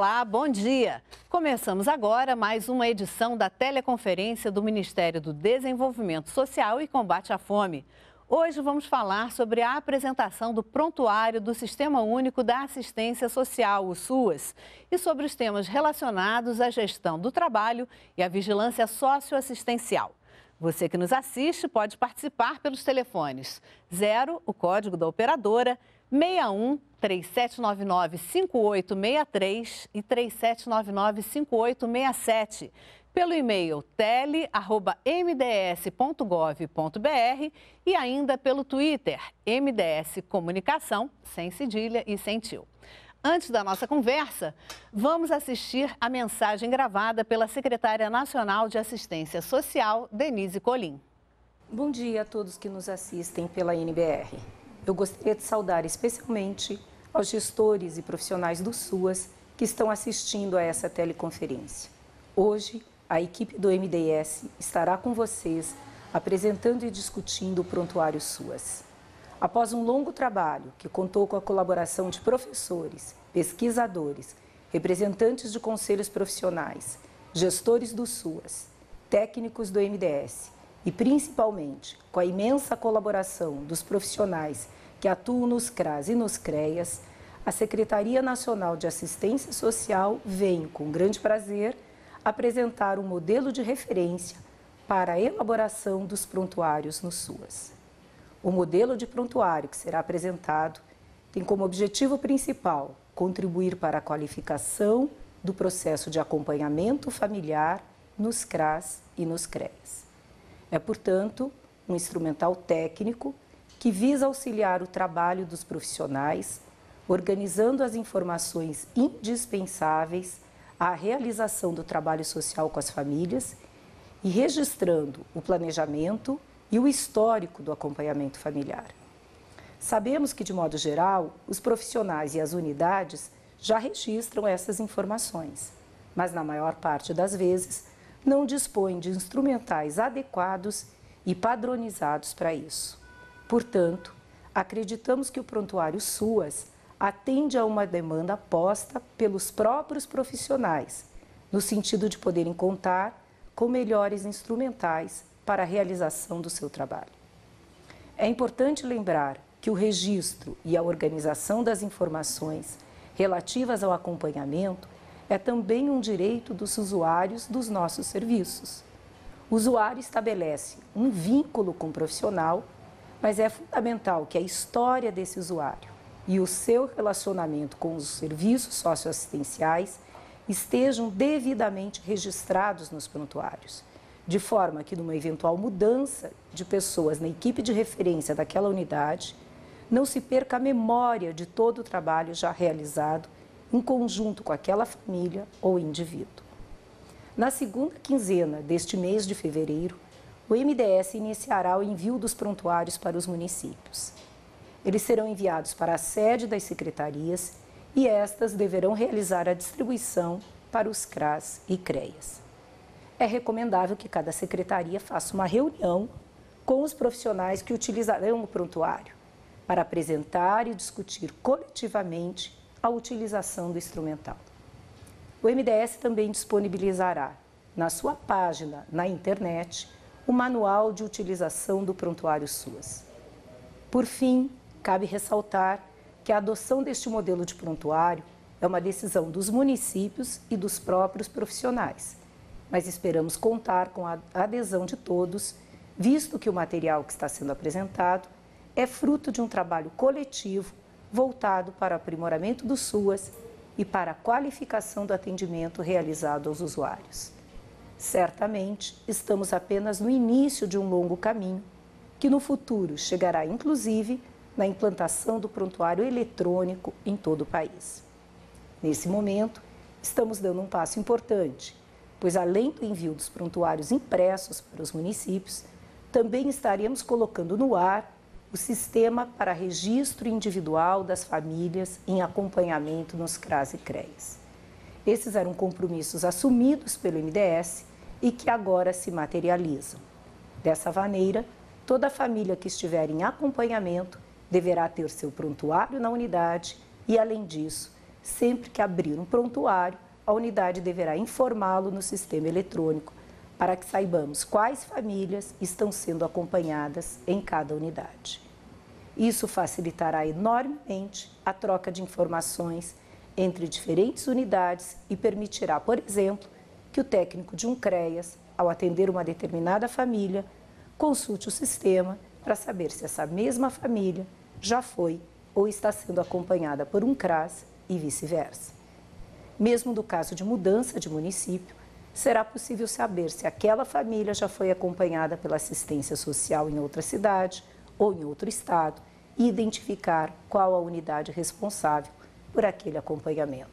Olá, bom dia. Começamos agora mais uma edição da teleconferência do Ministério do Desenvolvimento Social e Combate à Fome. Hoje vamos falar sobre a apresentação do prontuário do Sistema Único da Assistência Social, o SUAS, e sobre os temas relacionados à gestão do trabalho e à vigilância socioassistencial. Você que nos assiste pode participar pelos telefones 0, o código da operadora, 61 3799-5863 e 3799-5867. Pelo e-mail tele.mds.gov.br e ainda pelo Twitter, MDS Comunicação, sem cedilha e sem tio. Antes da nossa conversa, vamos assistir a mensagem gravada pela secretária nacional de assistência social, Denise Colim. Bom dia a todos que nos assistem pela NBR. Eu gostaria de saudar especialmente aos gestores e profissionais do SUAS que estão assistindo a essa teleconferência. Hoje, a equipe do MDS estará com vocês apresentando e discutindo o prontuário SUAS. Após um longo trabalho que contou com a colaboração de professores, pesquisadores, representantes de conselhos profissionais, gestores do SUAS, técnicos do MDS e principalmente com a imensa colaboração dos profissionais que atuam nos CRAS e nos CREAS, a Secretaria Nacional de Assistência Social vem, com grande prazer, apresentar um modelo de referência para a elaboração dos prontuários no SUAS. O modelo de prontuário que será apresentado tem como objetivo principal contribuir para a qualificação do processo de acompanhamento familiar nos CRAS e nos CREAS. É, portanto, um instrumental técnico que visa auxiliar o trabalho dos profissionais, organizando as informações indispensáveis à realização do trabalho social com as famílias e registrando o planejamento e o histórico do acompanhamento familiar. Sabemos que, de modo geral, os profissionais e as unidades já registram essas informações, mas na maior parte das vezes não dispõem de instrumentais adequados e padronizados para isso. Portanto, acreditamos que o prontuário SUAS atende a uma demanda posta pelos próprios profissionais, no sentido de poderem contar com melhores instrumentais para a realização do seu trabalho. É importante lembrar que o registro e a organização das informações relativas ao acompanhamento é também um direito dos usuários dos nossos serviços. O usuário estabelece um vínculo com o profissional mas é fundamental que a história desse usuário e o seu relacionamento com os serviços socioassistenciais estejam devidamente registrados nos prontuários, de forma que, numa eventual mudança de pessoas na equipe de referência daquela unidade, não se perca a memória de todo o trabalho já realizado em conjunto com aquela família ou indivíduo. Na segunda quinzena deste mês de fevereiro, o MDS iniciará o envio dos prontuários para os municípios. Eles serão enviados para a sede das secretarias e estas deverão realizar a distribuição para os CRAS e CREAS. É recomendável que cada secretaria faça uma reunião com os profissionais que utilizarão o prontuário para apresentar e discutir coletivamente a utilização do instrumental. O MDS também disponibilizará na sua página na internet o Manual de Utilização do Prontuário SUAS. Por fim, cabe ressaltar que a adoção deste modelo de prontuário é uma decisão dos municípios e dos próprios profissionais, mas esperamos contar com a adesão de todos, visto que o material que está sendo apresentado é fruto de um trabalho coletivo voltado para o aprimoramento do SUAS e para a qualificação do atendimento realizado aos usuários. Certamente, estamos apenas no início de um longo caminho, que no futuro chegará inclusive na implantação do prontuário eletrônico em todo o país. Nesse momento, estamos dando um passo importante, pois além do envio dos prontuários impressos para os municípios, também estaremos colocando no ar o sistema para registro individual das famílias em acompanhamento nos CRAS e CREAs. Esses eram compromissos assumidos pelo MDS e que agora se materializam. Dessa maneira, toda família que estiver em acompanhamento deverá ter seu prontuário na unidade e, além disso, sempre que abrir um prontuário, a unidade deverá informá-lo no sistema eletrônico para que saibamos quais famílias estão sendo acompanhadas em cada unidade. Isso facilitará enormemente a troca de informações entre diferentes unidades e permitirá, por exemplo, que o técnico de um CREAS, ao atender uma determinada família, consulte o sistema para saber se essa mesma família já foi ou está sendo acompanhada por um CRAS e vice-versa. Mesmo no caso de mudança de município, será possível saber se aquela família já foi acompanhada pela assistência social em outra cidade ou em outro estado e identificar qual a unidade responsável por aquele acompanhamento.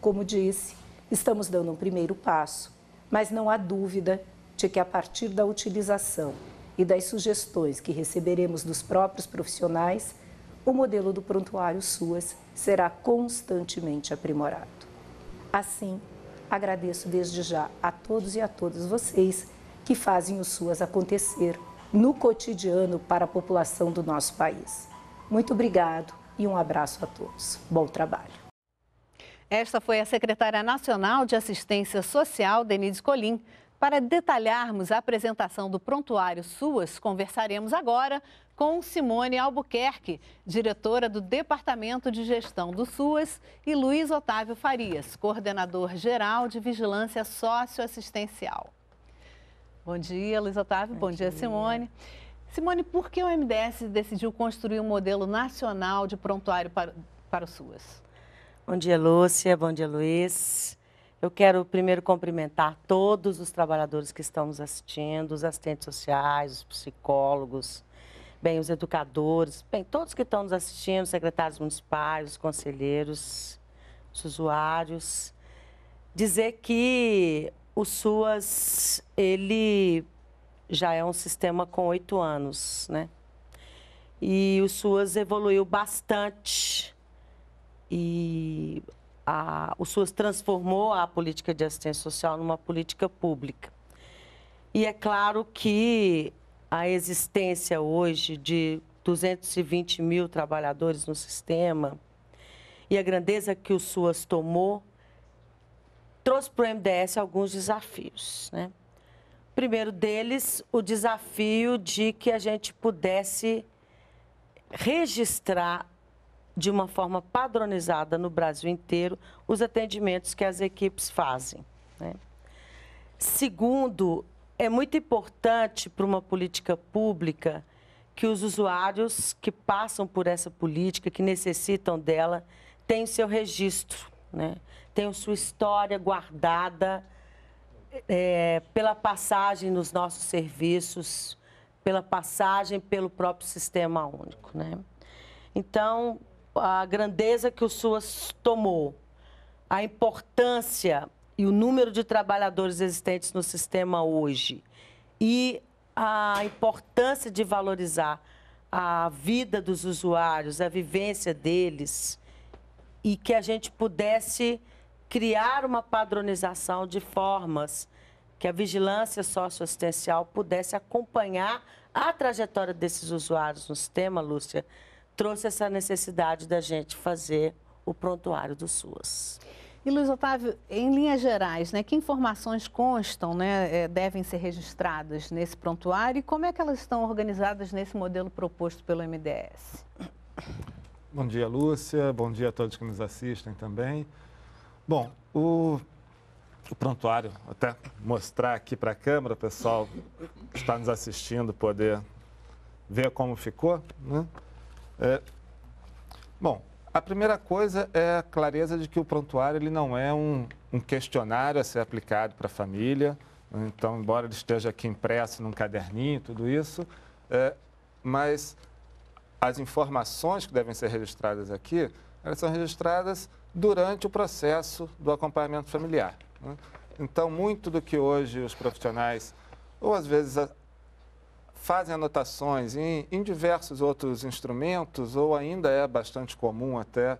Como disse, Estamos dando um primeiro passo, mas não há dúvida de que a partir da utilização e das sugestões que receberemos dos próprios profissionais, o modelo do prontuário SUAS será constantemente aprimorado. Assim, agradeço desde já a todos e a todas vocês que fazem o SUAS acontecer no cotidiano para a população do nosso país. Muito obrigado e um abraço a todos. Bom trabalho. Esta foi a secretária nacional de assistência social, Denise Colim. Para detalharmos a apresentação do prontuário SUAS, conversaremos agora com Simone Albuquerque, diretora do Departamento de Gestão do SUAS, e Luiz Otávio Farias, coordenador geral de Vigilância Socioassistencial. Bom dia, Luiz Otávio. Bom, Bom dia, dia, Simone. Simone, por que o MDS decidiu construir um modelo nacional de prontuário para, para o SUAS? Bom dia, Lúcia. Bom dia, Luiz. Eu quero primeiro cumprimentar todos os trabalhadores que estão nos assistindo, os assistentes sociais, os psicólogos, bem, os educadores, bem, todos que estão nos assistindo, os secretários municipais, os conselheiros, os usuários. Dizer que o SUAS, ele já é um sistema com oito anos, né? E o SUAS evoluiu bastante e a, o SUS transformou a política de assistência social numa política pública. E é claro que a existência hoje de 220 mil trabalhadores no sistema e a grandeza que o SUAS tomou trouxe para o MDS alguns desafios. Né? Primeiro deles, o desafio de que a gente pudesse registrar de uma forma padronizada no Brasil inteiro os atendimentos que as equipes fazem. Né? Segundo, é muito importante para uma política pública que os usuários que passam por essa política, que necessitam dela, tenham seu registro, né? tenham sua história guardada é, pela passagem nos nossos serviços, pela passagem pelo próprio sistema único. Né? Então, a grandeza que o SUAS tomou, a importância e o número de trabalhadores existentes no sistema hoje e a importância de valorizar a vida dos usuários, a vivência deles e que a gente pudesse criar uma padronização de formas que a vigilância socioassistencial pudesse acompanhar a trajetória desses usuários no sistema, Lúcia, trouxe essa necessidade da gente fazer o prontuário do SUAS. E Luiz Otávio, em linhas gerais, né, que informações constam, né, é, devem ser registradas nesse prontuário e como é que elas estão organizadas nesse modelo proposto pelo MDS? Bom dia, Lúcia. Bom dia a todos que nos assistem também. Bom, o, o prontuário, até mostrar aqui para a câmera, pessoal que está nos assistindo poder ver como ficou, né? É, bom, a primeira coisa é a clareza de que o prontuário ele não é um, um questionário a ser aplicado para a família. Então, embora ele esteja aqui impresso num caderninho, tudo isso, é, mas as informações que devem ser registradas aqui, elas são registradas durante o processo do acompanhamento familiar. Né? Então, muito do que hoje os profissionais, ou às vezes fazem anotações em, em diversos outros instrumentos, ou ainda é bastante comum até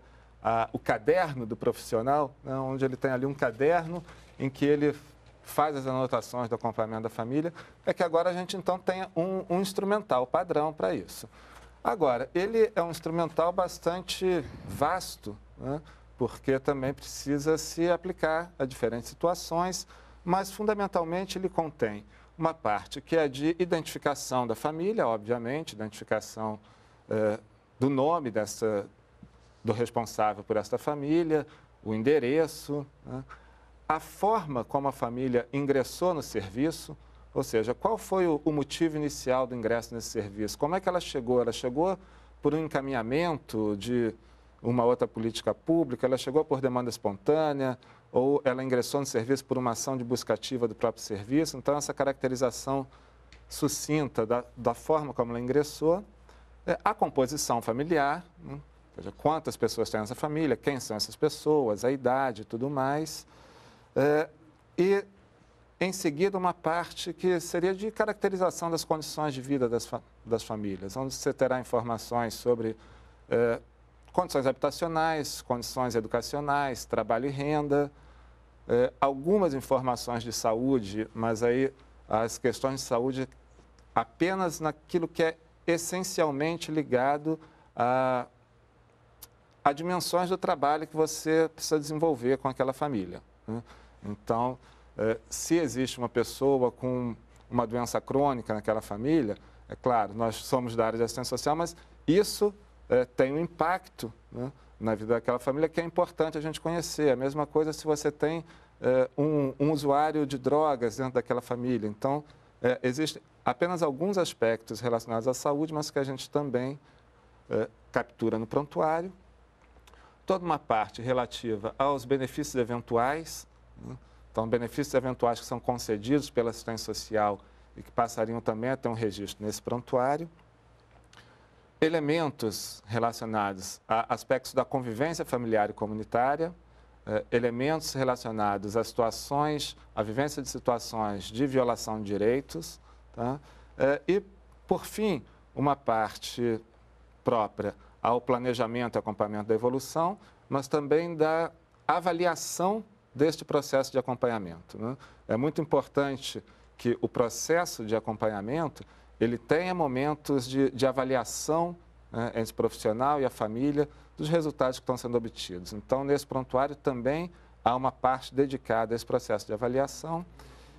o caderno do profissional, né, onde ele tem ali um caderno em que ele faz as anotações do acompanhamento da família, é que agora a gente então tem um, um instrumental padrão para isso. Agora, ele é um instrumental bastante vasto, né, porque também precisa se aplicar a diferentes situações, mas fundamentalmente ele contém uma parte que é de identificação da família, obviamente, identificação eh, do nome dessa, do responsável por esta família, o endereço, né? a forma como a família ingressou no serviço, ou seja, qual foi o, o motivo inicial do ingresso nesse serviço, como é que ela chegou, ela chegou por um encaminhamento de uma outra política pública, ela chegou por demanda espontânea, ou ela ingressou no serviço por uma ação de buscativa do próprio serviço. Então, essa caracterização sucinta da, da forma como ela ingressou, é, a composição familiar, né? ou seja, quantas pessoas tem essa família, quem são essas pessoas, a idade e tudo mais. É, e, em seguida, uma parte que seria de caracterização das condições de vida das, fa das famílias, onde você terá informações sobre é, condições habitacionais, condições educacionais, trabalho e renda, é, algumas informações de saúde, mas aí as questões de saúde apenas naquilo que é essencialmente ligado a, a dimensões do trabalho que você precisa desenvolver com aquela família. Né? Então, é, se existe uma pessoa com uma doença crônica naquela família, é claro, nós somos da área de assistência social, mas isso é, tem um impacto né? na vida daquela família, que é importante a gente conhecer. A mesma coisa se você tem é, um, um, usuário de drogas dentro daquela família. Então, é, existem apenas alguns aspectos relacionados à saúde, mas que a gente também é, captura no prontuário. Toda uma parte relativa aos benefícios eventuais, né? então, benefícios eventuais que são concedidos pela assistência social e que passariam também a ter um registro nesse prontuário elementos relacionados a aspectos da convivência familiar e comunitária, eh, elementos relacionados a situações, a vivência de situações de violação de direitos, tá? Eh, e, por fim, uma parte própria ao planejamento e acompanhamento da evolução, mas também da avaliação deste processo de acompanhamento. Né? É muito importante que o processo de acompanhamento ele tenha momentos de, de avaliação né, entre o profissional e a família dos resultados que estão sendo obtidos. Então, nesse prontuário também há uma parte dedicada a esse processo de avaliação.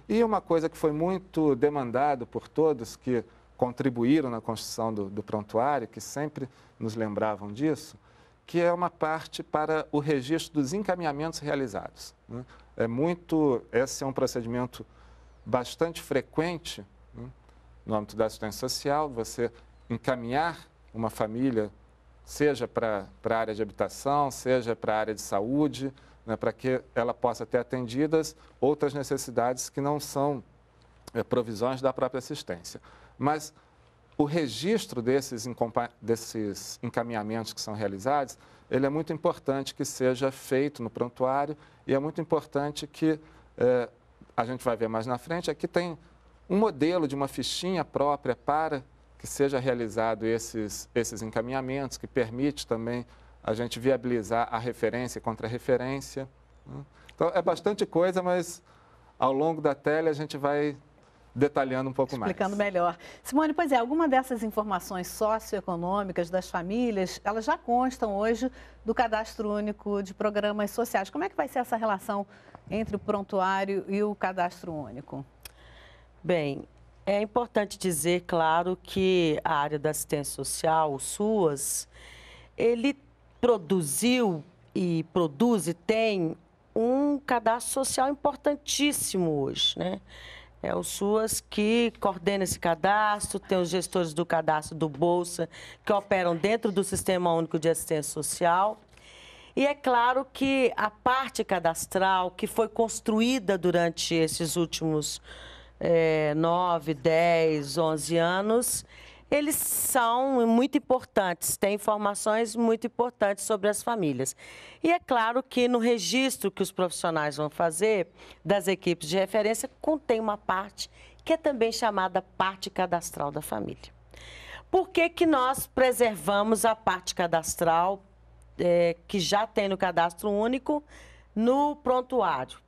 E uma coisa que foi muito demandado por todos que contribuíram na construção do, do prontuário, que sempre nos lembravam disso, que é uma parte para o registro dos encaminhamentos realizados. Né? É muito, esse é um procedimento bastante frequente no âmbito da assistência social, você encaminhar uma família, seja para a área de habitação, seja para a área de saúde, né, para que ela possa ter atendidas outras necessidades que não são é, provisões da própria assistência. Mas o registro desses, desses encaminhamentos que são realizados, ele é muito importante que seja feito no prontuário e é muito importante que, é, a gente vai ver mais na frente, é que tem um modelo de uma fichinha própria para que seja realizado esses, esses encaminhamentos, que permite também a gente viabilizar a referência e contra-referência. Né? Então, é bastante coisa, mas ao longo da tela a gente vai detalhando um pouco Explicando mais. Explicando melhor. Simone, pois é, alguma dessas informações socioeconômicas das famílias, elas já constam hoje do cadastro único de programas sociais. Como é que vai ser essa relação entre o prontuário e o cadastro único? Bem, é importante dizer, claro, que a área da assistência social, o SUAS, ele produziu e produz e tem um cadastro social importantíssimo hoje, né? É o SUAS que coordena esse cadastro, tem os gestores do cadastro do Bolsa, que operam dentro do Sistema Único de Assistência Social. E é claro que a parte cadastral, que foi construída durante esses últimos anos, é, 9, 10, 11 anos, eles são muito importantes, têm informações muito importantes sobre as famílias. E é claro que no registro que os profissionais vão fazer das equipes de referência, contém uma parte que é também chamada parte cadastral da família. Por que, que nós preservamos a parte cadastral é, que já tem no cadastro único no prontuário?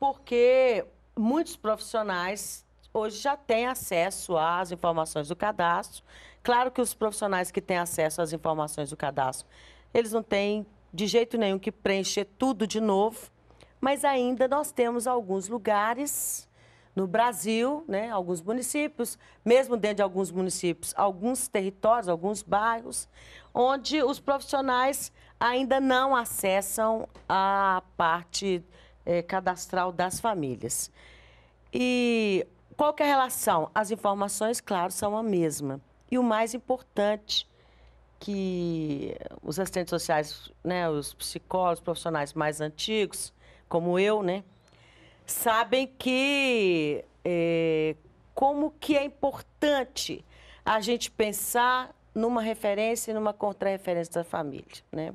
Porque muitos profissionais hoje já têm acesso às informações do cadastro. Claro que os profissionais que têm acesso às informações do cadastro, eles não têm de jeito nenhum que preencher tudo de novo, mas ainda nós temos alguns lugares no Brasil, né, alguns municípios, mesmo dentro de alguns municípios, alguns territórios, alguns bairros, onde os profissionais ainda não acessam a parte é, cadastral das famílias. E qual que é a relação? As informações, claro, são a mesma. E o mais importante que os assistentes sociais, né, os psicólogos, profissionais mais antigos, como eu, né, sabem que é, como que é importante a gente pensar numa referência e numa contrarreferência da família, né?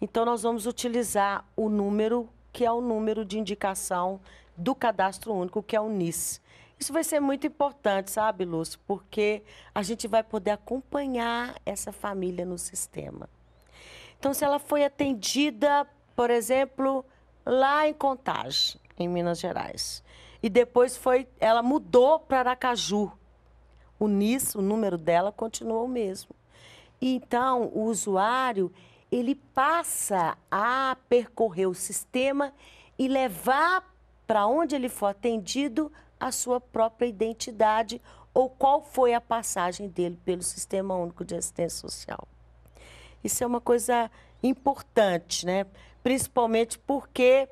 Então nós vamos utilizar o número que é o número de indicação do cadastro único, que é o NIS. Isso vai ser muito importante, sabe, Lúcio? Porque a gente vai poder acompanhar essa família no sistema. Então, se ela foi atendida, por exemplo, lá em Contagem, em Minas Gerais, e depois foi, ela mudou para Aracaju, o NIS, o número dela, continuou o mesmo. Então, o usuário, ele passa a percorrer o sistema e levar para onde ele for atendido a sua própria identidade ou qual foi a passagem dele pelo Sistema Único de Assistência Social. Isso é uma coisa importante, né? Principalmente porque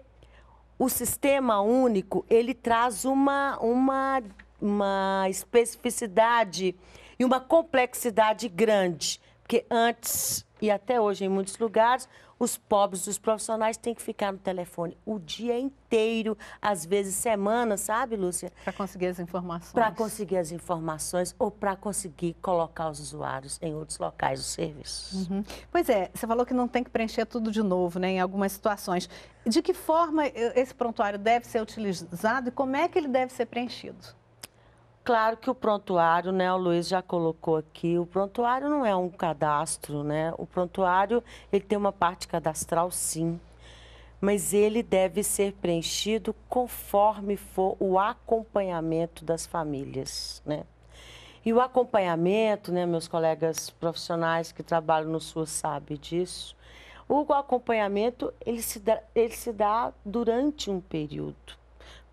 o Sistema Único, ele traz uma uma uma especificidade e uma complexidade grande, porque antes e até hoje em muitos lugares, os pobres, dos profissionais têm que ficar no telefone o dia inteiro, às vezes semanas, sabe, Lúcia? Para conseguir as informações. Para conseguir as informações ou para conseguir colocar os usuários em outros locais do serviço. Uhum. Pois é, você falou que não tem que preencher tudo de novo, né, em algumas situações. De que forma esse prontuário deve ser utilizado e como é que ele deve ser preenchido? Claro que o prontuário, né, o Luiz já colocou aqui, o prontuário não é um cadastro, né? O prontuário, ele tem uma parte cadastral, sim, mas ele deve ser preenchido conforme for o acompanhamento das famílias, né? E o acompanhamento, né, meus colegas profissionais que trabalham no SUS sabem disso, o acompanhamento, ele se dá, ele se dá durante um período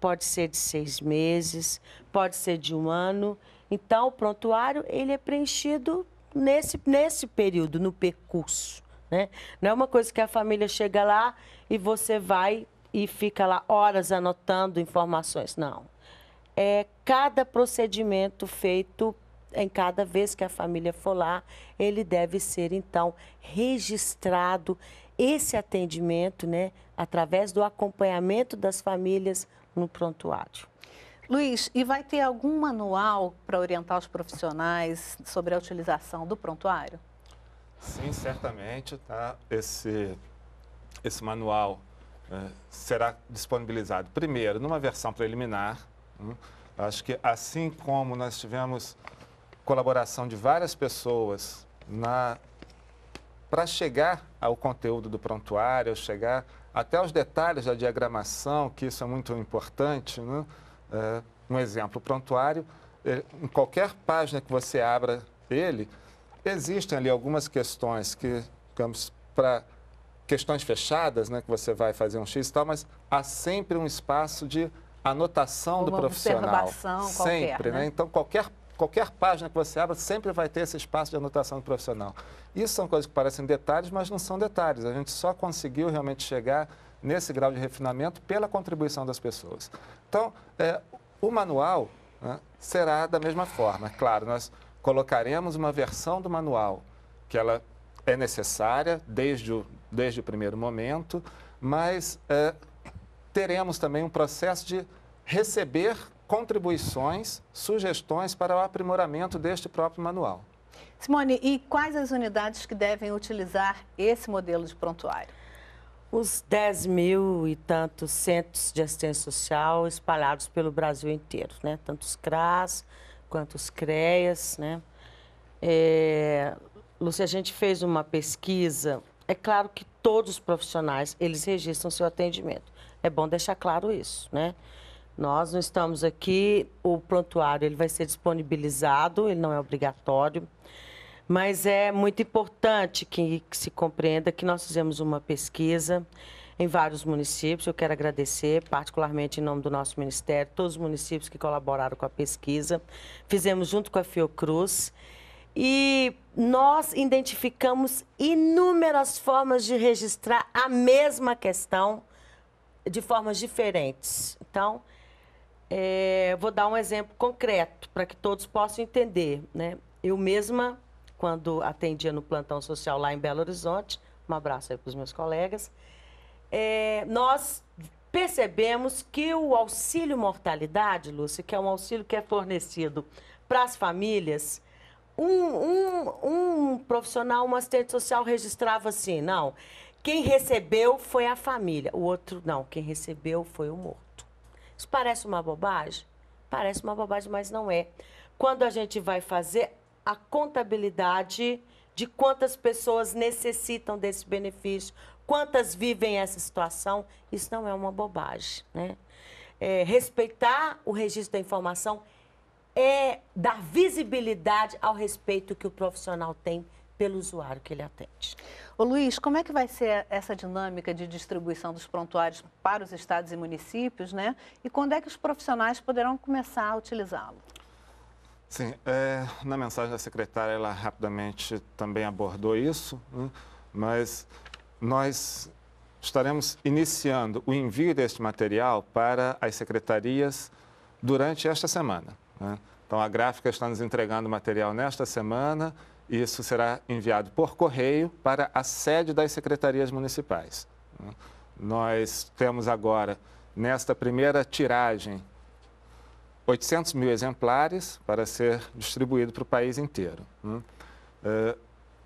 pode ser de seis meses, pode ser de um ano. Então, o prontuário ele é preenchido nesse, nesse período, no percurso. Né? Não é uma coisa que a família chega lá e você vai e fica lá horas anotando informações. Não. É cada procedimento feito em cada vez que a família for lá, ele deve ser então registrado esse atendimento, né, através do acompanhamento das famílias no prontuário. Luiz, e vai ter algum manual para orientar os profissionais sobre a utilização do prontuário? Sim, certamente, tá? Esse, esse manual é, será disponibilizado primeiro numa versão preliminar. Hum. Acho que assim como nós tivemos colaboração de várias pessoas na para chegar ao conteúdo do prontuário, chegar até os detalhes da diagramação, que isso é muito importante. Né? É, um exemplo, o prontuário, é, em qualquer página que você abra ele, existem ali algumas questões que, digamos, para questões fechadas, né, que você vai fazer um X e tal, mas há sempre um espaço de anotação Uma do profissional. Observação sempre, qualquer, né? né? Então, qualquer qualquer página que você abra sempre vai ter esse espaço de anotação do profissional. Isso são coisas que parecem detalhes, mas não são detalhes. A gente só conseguiu realmente chegar nesse grau de refinamento pela contribuição das pessoas. Então, é, o manual né, será da mesma forma. É claro, nós colocaremos uma versão do manual que ela é necessária desde o, desde o primeiro momento, mas é, teremos também um processo de receber contribuições, sugestões para o aprimoramento deste próprio manual. Simone, e quais as unidades que devem utilizar esse modelo de prontuário? Os 10 mil e tantos centros de assistência social espalhados pelo Brasil inteiro, né? Tanto os CRAS quanto os CREAS, né? É, Lúcia, a gente fez uma pesquisa. É claro que todos os profissionais, eles registram seu atendimento. É bom deixar claro isso, né? Nós não estamos aqui, o prontuário ele vai ser disponibilizado, ele não é obrigatório, mas é muito importante que, que se compreenda que nós fizemos uma pesquisa em vários municípios. Eu quero agradecer, particularmente em nome do nosso ministério, todos os municípios que colaboraram com a pesquisa. Fizemos junto com a Fiocruz e nós identificamos inúmeras formas de registrar a mesma questão de formas diferentes. Então, é, vou dar um exemplo concreto para que todos possam entender. Né? Eu mesma, quando atendia no plantão social lá em Belo Horizonte, um abraço aí para os meus colegas, é, nós percebemos que o auxílio mortalidade, Lúcia, que é um auxílio que é fornecido para as famílias, um, um, um profissional, uma assistente social registrava assim, não, quem recebeu foi a família, o outro não, quem recebeu foi o morto. Isso parece uma bobagem? Parece uma bobagem, mas não é. Quando a gente vai fazer a contabilidade de quantas pessoas necessitam desse benefício, quantas vivem essa situação, isso não é uma bobagem, né? É, respeitar o registro da informação é dar visibilidade ao respeito que o profissional tem pelo usuário que ele atende. Ô Luiz, como é que vai ser essa dinâmica de distribuição dos prontuários para os estados e municípios, né? E quando é que os profissionais poderão começar a utilizá-lo? Sim, é, na mensagem da secretária ela rapidamente também abordou isso, né? mas nós estaremos iniciando o envio deste material para as secretarias durante esta semana. Né? Então, a gráfica está nos entregando o material nesta semana isso será enviado por correio para a sede das secretarias municipais. Nós temos agora, nesta primeira tiragem, 800 mil exemplares para ser distribuído para o país inteiro.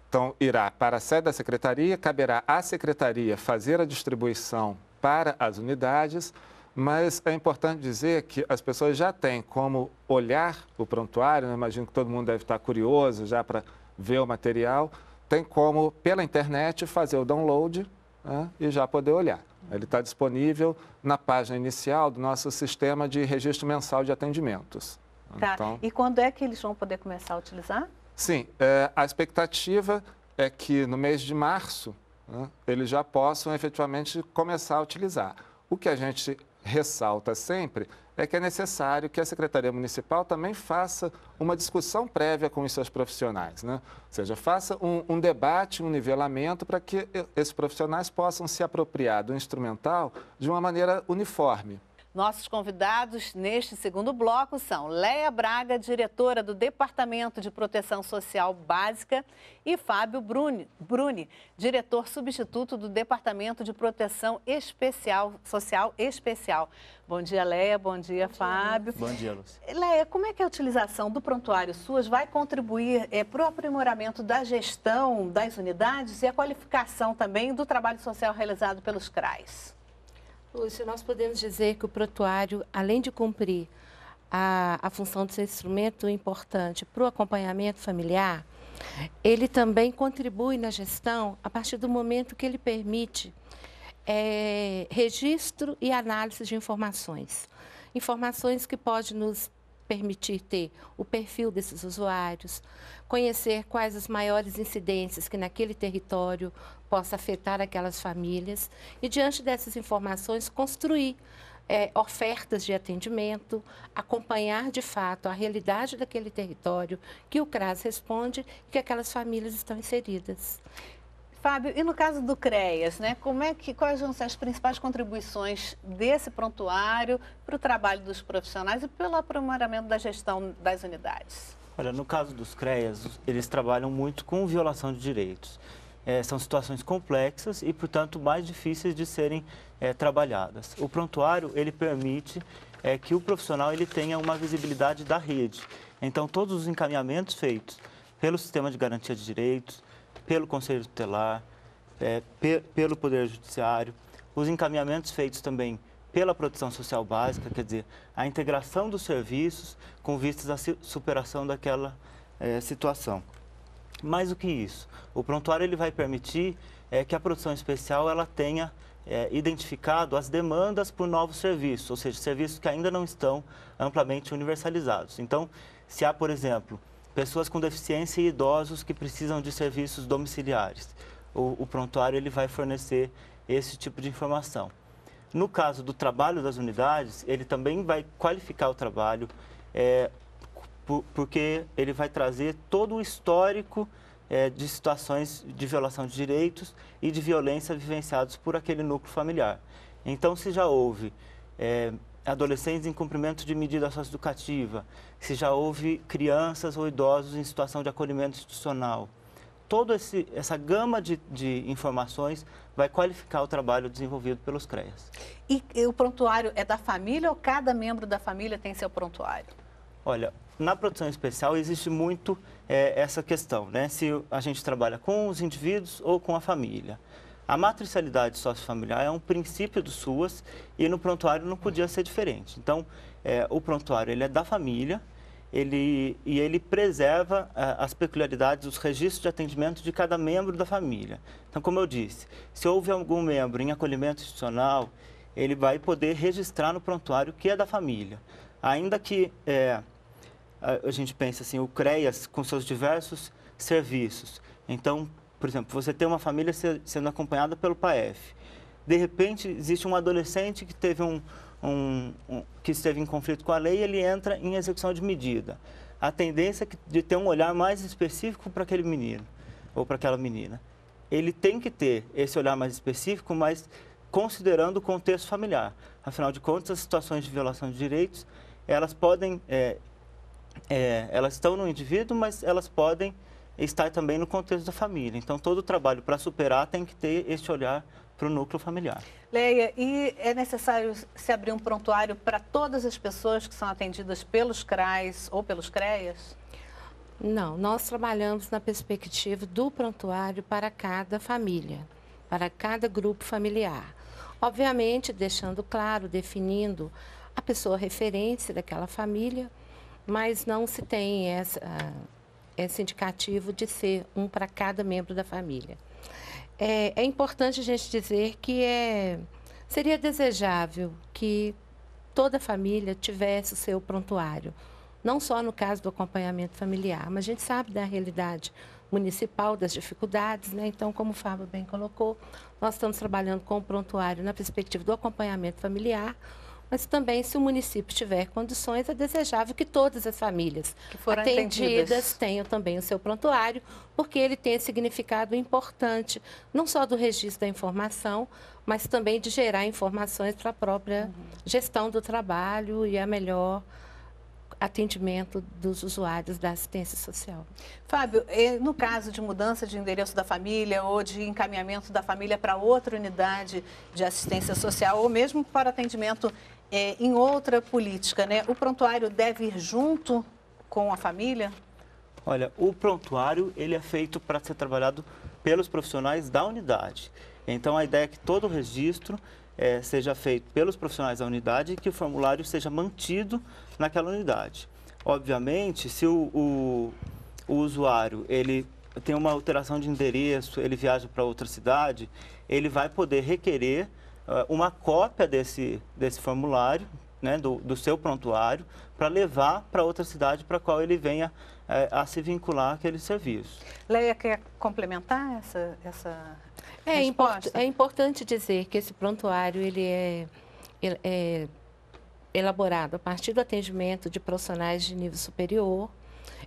Então, irá para a sede da secretaria, caberá à secretaria fazer a distribuição para as unidades, mas é importante dizer que as pessoas já têm como olhar o prontuário, né? imagino que todo mundo deve estar curioso já para ver o material, tem como, pela internet, fazer o download né, e já poder olhar. Ele está disponível na página inicial do nosso sistema de registro mensal de atendimentos. Tá. Então, e quando é que eles vão poder começar a utilizar? Sim, é, a expectativa é que no mês de março né, eles já possam efetivamente começar a utilizar. O que a gente ressalta sempre é que é necessário que a Secretaria Municipal também faça uma discussão prévia com os seus profissionais, né? ou seja, faça um, um debate, um nivelamento para que esses profissionais possam se apropriar do instrumental de uma maneira uniforme. Nossos convidados neste segundo bloco são Leia Braga, diretora do Departamento de Proteção Social Básica, e Fábio Bruni, Bruni diretor substituto do Departamento de Proteção Especial, Social Especial. Bom dia, Leia. Bom dia, Bom Fábio. Dia. Bom dia, Lúcia. Leia, como é que a utilização do prontuário SUAS vai contribuir é, eh, para o aprimoramento da gestão das unidades e a qualificação também do trabalho social realizado pelos CRAs? Lúcio, nós podemos dizer que o protuário, além de cumprir a, a função de ser instrumento importante para o acompanhamento familiar, ele também contribui na gestão a partir do momento que ele permite é, registro e análise de informações. Informações que pode nos permitir ter o perfil desses usuários, conhecer quais as maiores incidências que naquele território possa afetar aquelas famílias e, diante dessas informações, construir é, ofertas de atendimento, acompanhar de fato a realidade daquele território que o CRAS responde e que aquelas famílias estão inseridas. Fábio, e no caso do CREAS, né, como é que, quais vão ser as principais contribuições desse prontuário para o trabalho dos profissionais e pelo aprimoramento da gestão das unidades? Olha, no caso dos CREAS, eles trabalham muito com violação de direitos. É, são situações complexas e, portanto, mais difíceis de serem é, trabalhadas. O prontuário, ele permite é, que o profissional ele tenha uma visibilidade da rede. Então, todos os encaminhamentos feitos pelo Sistema de Garantia de Direitos, pelo Conselho Tutelar, é, pe pelo Poder Judiciário, os encaminhamentos feitos também pela proteção social básica, quer dizer, a integração dos serviços com vistas à superação daquela é, situação. Mais do que isso, o prontuário ele vai permitir é, que a produção especial ela tenha é, identificado as demandas por novos serviços, ou seja, serviços que ainda não estão amplamente universalizados. Então, se há, por exemplo, pessoas com deficiência e idosos que precisam de serviços domiciliares. O, o prontuário ele vai fornecer esse tipo de informação. No caso do trabalho das unidades, ele também vai qualificar o trabalho, é, por, porque ele vai trazer todo o histórico é, de situações de violação de direitos e de violência vivenciados por aquele núcleo familiar. Então, se já houve é, adolescentes em cumprimento de medida socioeducativa, se já houve crianças ou idosos em situação de acolhimento institucional. Toda essa gama de, de informações vai qualificar o trabalho desenvolvido pelos CREAS. E, e o prontuário é da família ou cada membro da família tem seu prontuário? Olha, na produção especial existe muito é, essa questão, né? Se a gente trabalha com os indivíduos ou com a família. A matricialidade sociofamiliar é um princípio do SUAS e no prontuário não podia ser diferente. Então, é, o prontuário ele é da família ele, e ele preserva é, as peculiaridades, os registros de atendimento de cada membro da família. Então, como eu disse, se houve algum membro em acolhimento institucional, ele vai poder registrar no prontuário que é da família. Ainda que é, a gente pense assim, o CREAS com seus diversos serviços. Então, por exemplo, você tem uma família sendo acompanhada pelo PAEF. De repente, existe um adolescente que teve um, um, um, que esteve em conflito com a lei, ele entra em execução de medida. A tendência é que, de ter um olhar mais específico para aquele menino ou para aquela menina. Ele tem que ter esse olhar mais específico, mas considerando o contexto familiar. Afinal de contas, as situações de violação de direitos, elas podem, é, é, elas estão no indivíduo, mas elas podem estar também no contexto da família. Então, todo o trabalho para superar tem que ter esse olhar para o núcleo familiar. Leia, e é necessário se abrir um prontuário para todas as pessoas que são atendidas pelos CRAs ou pelos CREAs? Não, nós trabalhamos na perspectiva do prontuário para cada família, para cada grupo familiar. Obviamente, deixando claro, definindo a pessoa referência daquela família, mas não se tem essa é indicativo de ser um para cada membro da família. É, é, importante a gente dizer que é, seria desejável que toda família tivesse o seu prontuário, não só no caso do acompanhamento familiar, mas a gente sabe da realidade municipal, das dificuldades, né? Então, como o Fábio bem colocou, nós estamos trabalhando com o prontuário na perspectiva do acompanhamento familiar, mas também, se o município tiver condições, é desejável que todas as famílias atendidas tenham também o seu prontuário, porque ele tem significado importante, não só do registro da informação, mas também de gerar informações para a própria uhum. gestão do trabalho e a melhor atendimento dos usuários da assistência social. Fábio, eh, no caso de mudança de endereço da família ou de encaminhamento da família para outra unidade de assistência social ou mesmo para atendimento é, em outra política, né? O prontuário deve ir junto com a família? Olha, o prontuário ele é feito para ser trabalhado pelos profissionais da unidade. Então a ideia é que todo o registro é, seja feito pelos profissionais da unidade e que o formulário seja mantido naquela unidade. Obviamente, se o, o, o usuário ele tem uma alteração de endereço, ele viaja para outra cidade, ele vai poder requerer ah, uma cópia desse, desse formulário, né, do, do seu prontuário, para levar para outra cidade para qual ele venha é, a se vincular àquele serviço. Leia, quer complementar essa, essa é, é import, é importante dizer que esse prontuário ele é, é elaborado a partir do atendimento de profissionais de nível superior.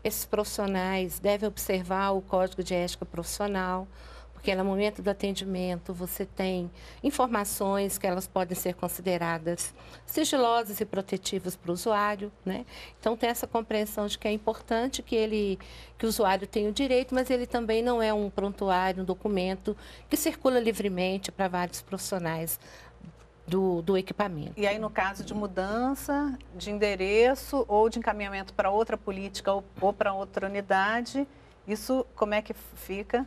Esses profissionais devem observar o Código de Ética Profissional, porque no momento do atendimento você tem informações que elas podem ser consideradas sigilosas e protetivas para o usuário, né? Então tem essa compreensão de que é importante que ele, que o usuário tenha o direito, mas ele também não é um prontuário, um documento que circula livremente para vários profissionais do, do, equipamento. E aí, no caso de mudança de endereço ou de encaminhamento para outra política ou, ou para outra unidade, isso como é que fica?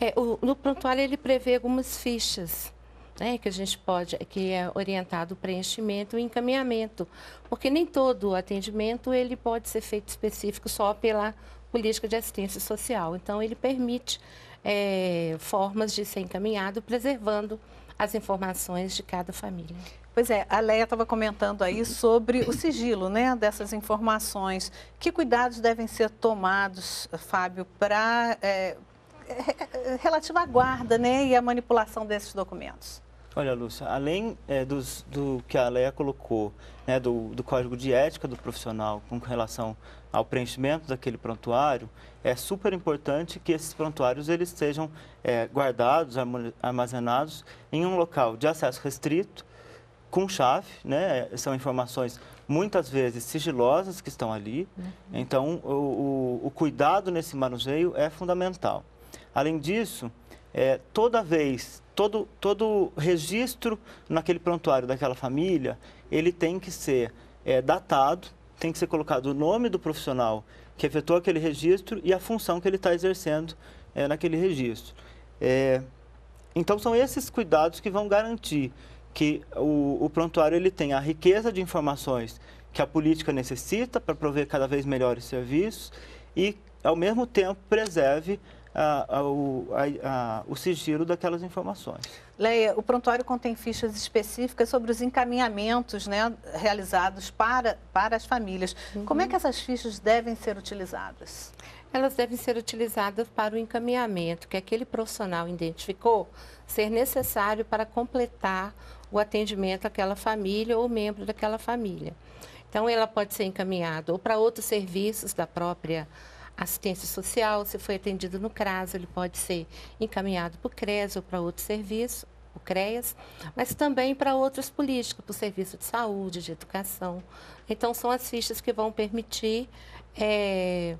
É, o, no prontuário ele prevê algumas fichas. Né, que a gente pode, que é orientado o preenchimento e encaminhamento, porque nem todo atendimento ele pode ser feito específico só pela política de assistência social. Então ele permite é, formas de ser encaminhado, preservando as informações de cada família. Pois é, a Leia estava comentando aí sobre o sigilo né, dessas informações. Que cuidados devem ser tomados, Fábio, para é, é à guarda né, e à manipulação desses documentos? Olha, Lúcia, além é, dos, do que a Leia colocou, né, do, do código de ética do profissional com relação ao preenchimento daquele prontuário, é super importante que esses prontuários eles sejam é, guardados, armazenados em um local de acesso restrito, com chave, né? São informações muitas vezes sigilosas que estão ali. Uhum. Então, o, o, o, cuidado nesse manuseio é fundamental. Além disso, é, toda vez, todo, todo registro naquele prontuário daquela família, ele tem que ser é, datado, tem que ser colocado o nome do profissional que efetuou aquele registro e a função que ele está exercendo é, naquele registro. É, então, são esses cuidados que vão garantir que o, o prontuário ele tem a riqueza de informações que a política necessita para prover cada vez melhores serviços e, ao mesmo tempo, preserve a, a, o sigilo daquelas informações. Leia, o prontuário contém fichas específicas sobre os encaminhamentos né, realizados para, para as famílias. Uhum. Como é que essas fichas devem ser utilizadas? Elas devem ser utilizadas para o encaminhamento que aquele profissional identificou ser necessário para completar o atendimento àquela família ou membro daquela família. Então, ela pode ser encaminhada ou para outros serviços da própria assistência social, se foi atendido no CRAS, ele pode ser encaminhado para o CRES ou para outro serviço, o CREAS, mas também para outras políticas, para o serviço de saúde, de educação. Então, são as fichas que vão permitir é,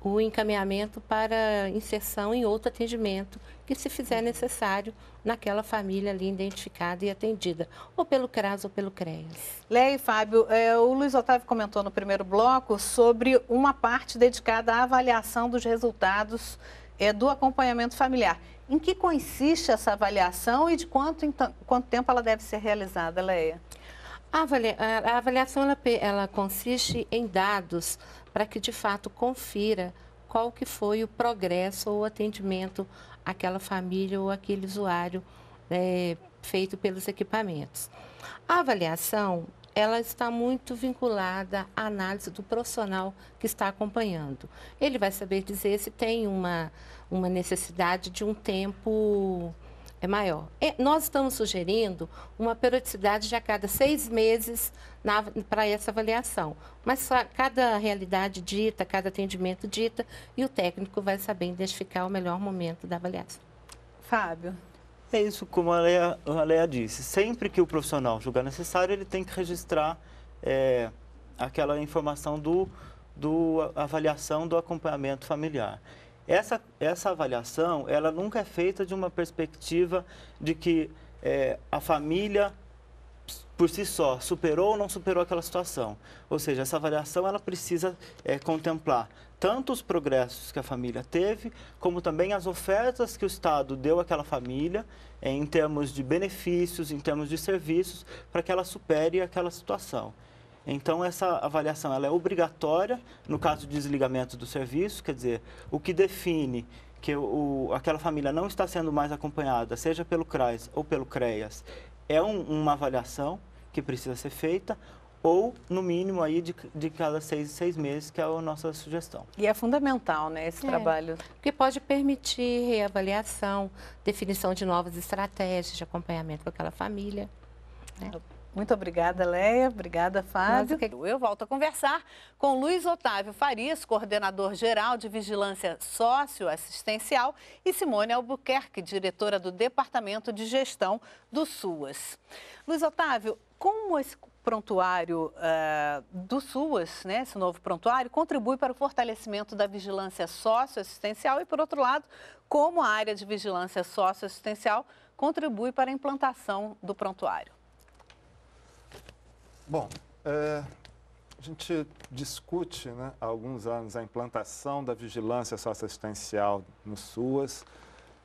o encaminhamento para inserção em outro atendimento que se fizer necessário naquela família ali identificada e atendida, ou pelo CRAS ou pelo CREAS. Leia e Fábio, é, o Luiz Otávio comentou no primeiro bloco sobre uma parte dedicada à avaliação dos resultados é, do acompanhamento familiar. Em que consiste essa avaliação e de quanto, então, quanto tempo ela deve ser realizada, Leia? A, avaliação ela, ela consiste em dados para que de fato confira qual que foi o progresso ou atendimento àquela família ou aquele usuário é, feito pelos equipamentos. A avaliação ela está muito vinculada à análise do profissional que está acompanhando. Ele vai saber dizer se tem uma, uma necessidade de um tempo é maior. É, nós estamos sugerindo uma periodicidade de a cada seis meses para essa avaliação. Mas cada realidade dita, cada atendimento dita, e o técnico vai saber identificar o melhor momento da avaliação. Fábio. É isso, como a Leia, a Leia disse, sempre que o profissional julgar necessário, ele tem que registrar é, aquela informação do, do avaliação do acompanhamento familiar. Essa, essa avaliação, ela nunca é feita de uma perspectiva de que é, a família por si só superou ou não superou aquela situação. Ou seja, essa avaliação ela precisa é, contemplar tanto os progressos que a família teve, como também as ofertas que o Estado deu àquela família é, em termos de benefícios, em termos de serviços, para que ela supere aquela situação. Então, essa avaliação ela é obrigatória no caso de desligamento do serviço, quer dizer, o que define que o, aquela família não está sendo mais acompanhada, seja pelo CRAS ou pelo CREAS, é um, uma avaliação que precisa ser feita ou no mínimo aí de, de cada seis seis meses, que é a nossa sugestão. E é fundamental, né, esse é, trabalho. Porque pode permitir reavaliação, definição de novas estratégias de acompanhamento com aquela família. Né? Muito obrigada, Leia. Obrigada, Fábio. É eu volto a conversar com Luiz Otávio Farias, coordenador geral de Vigilância Socioassistencial, e Simone Albuquerque, diretora do Departamento de Gestão do SUAS. Luiz Otávio, como esse prontuário uh, do SUAS, né, esse novo prontuário, contribui para o fortalecimento da vigilância socioassistencial e, por outro lado, como a área de vigilância socioassistencial contribui para a implantação do prontuário? Bom, é, a gente discute né, há alguns anos a implantação da vigilância socioassistencial no SUAS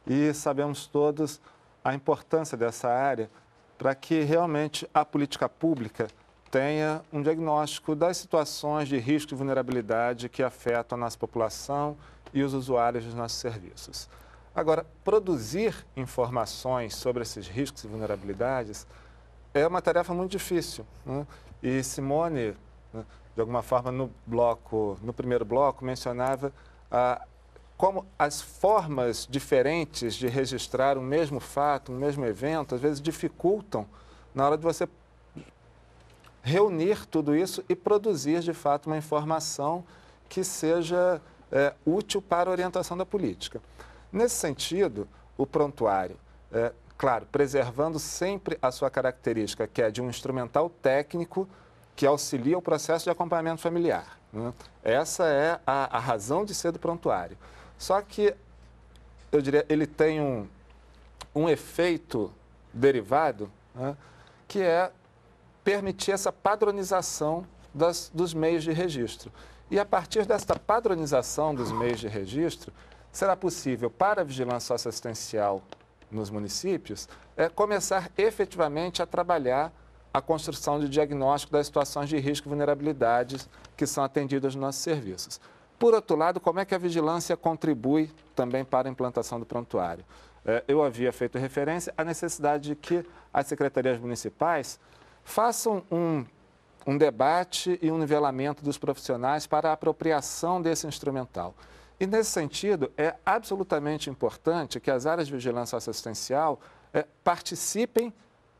e sabemos todos a importância dessa área para que realmente a política pública tenha um diagnóstico das situações de risco e vulnerabilidade que afetam a nossa população e os usuários dos nossos serviços. Agora, produzir informações sobre esses riscos e vulnerabilidades é uma tarefa muito difícil. Né? E Simone, né, de alguma forma, no bloco, no primeiro bloco, mencionava ah, como as formas diferentes de registrar o um mesmo fato, um mesmo evento, às vezes dificultam na hora de você reunir tudo isso e produzir, de fato, uma informação que seja é, útil para a orientação da política. Nesse sentido, o prontuário é, claro, preservando sempre a sua característica, que é de um instrumental técnico que auxilia o processo de acompanhamento familiar. Né? Essa é a, a, razão de ser do prontuário. Só que, eu diria, ele tem um, um efeito derivado, né? que é permitir essa padronização das, dos meios de registro. E a partir desta padronização dos meios de registro, será possível para a vigilância socioassistencial nos municípios é começar efetivamente a trabalhar a construção de diagnóstico das situações de risco e vulnerabilidades que são atendidas nos nossos serviços. Por outro lado, como é que a vigilância contribui também para a implantação do prontuário? É, eu havia feito referência à necessidade de que as secretarias municipais façam um, um debate e um nivelamento dos profissionais para a apropriação desse instrumental. E, nesse sentido, é absolutamente importante que as áreas de vigilância assistencial é, participem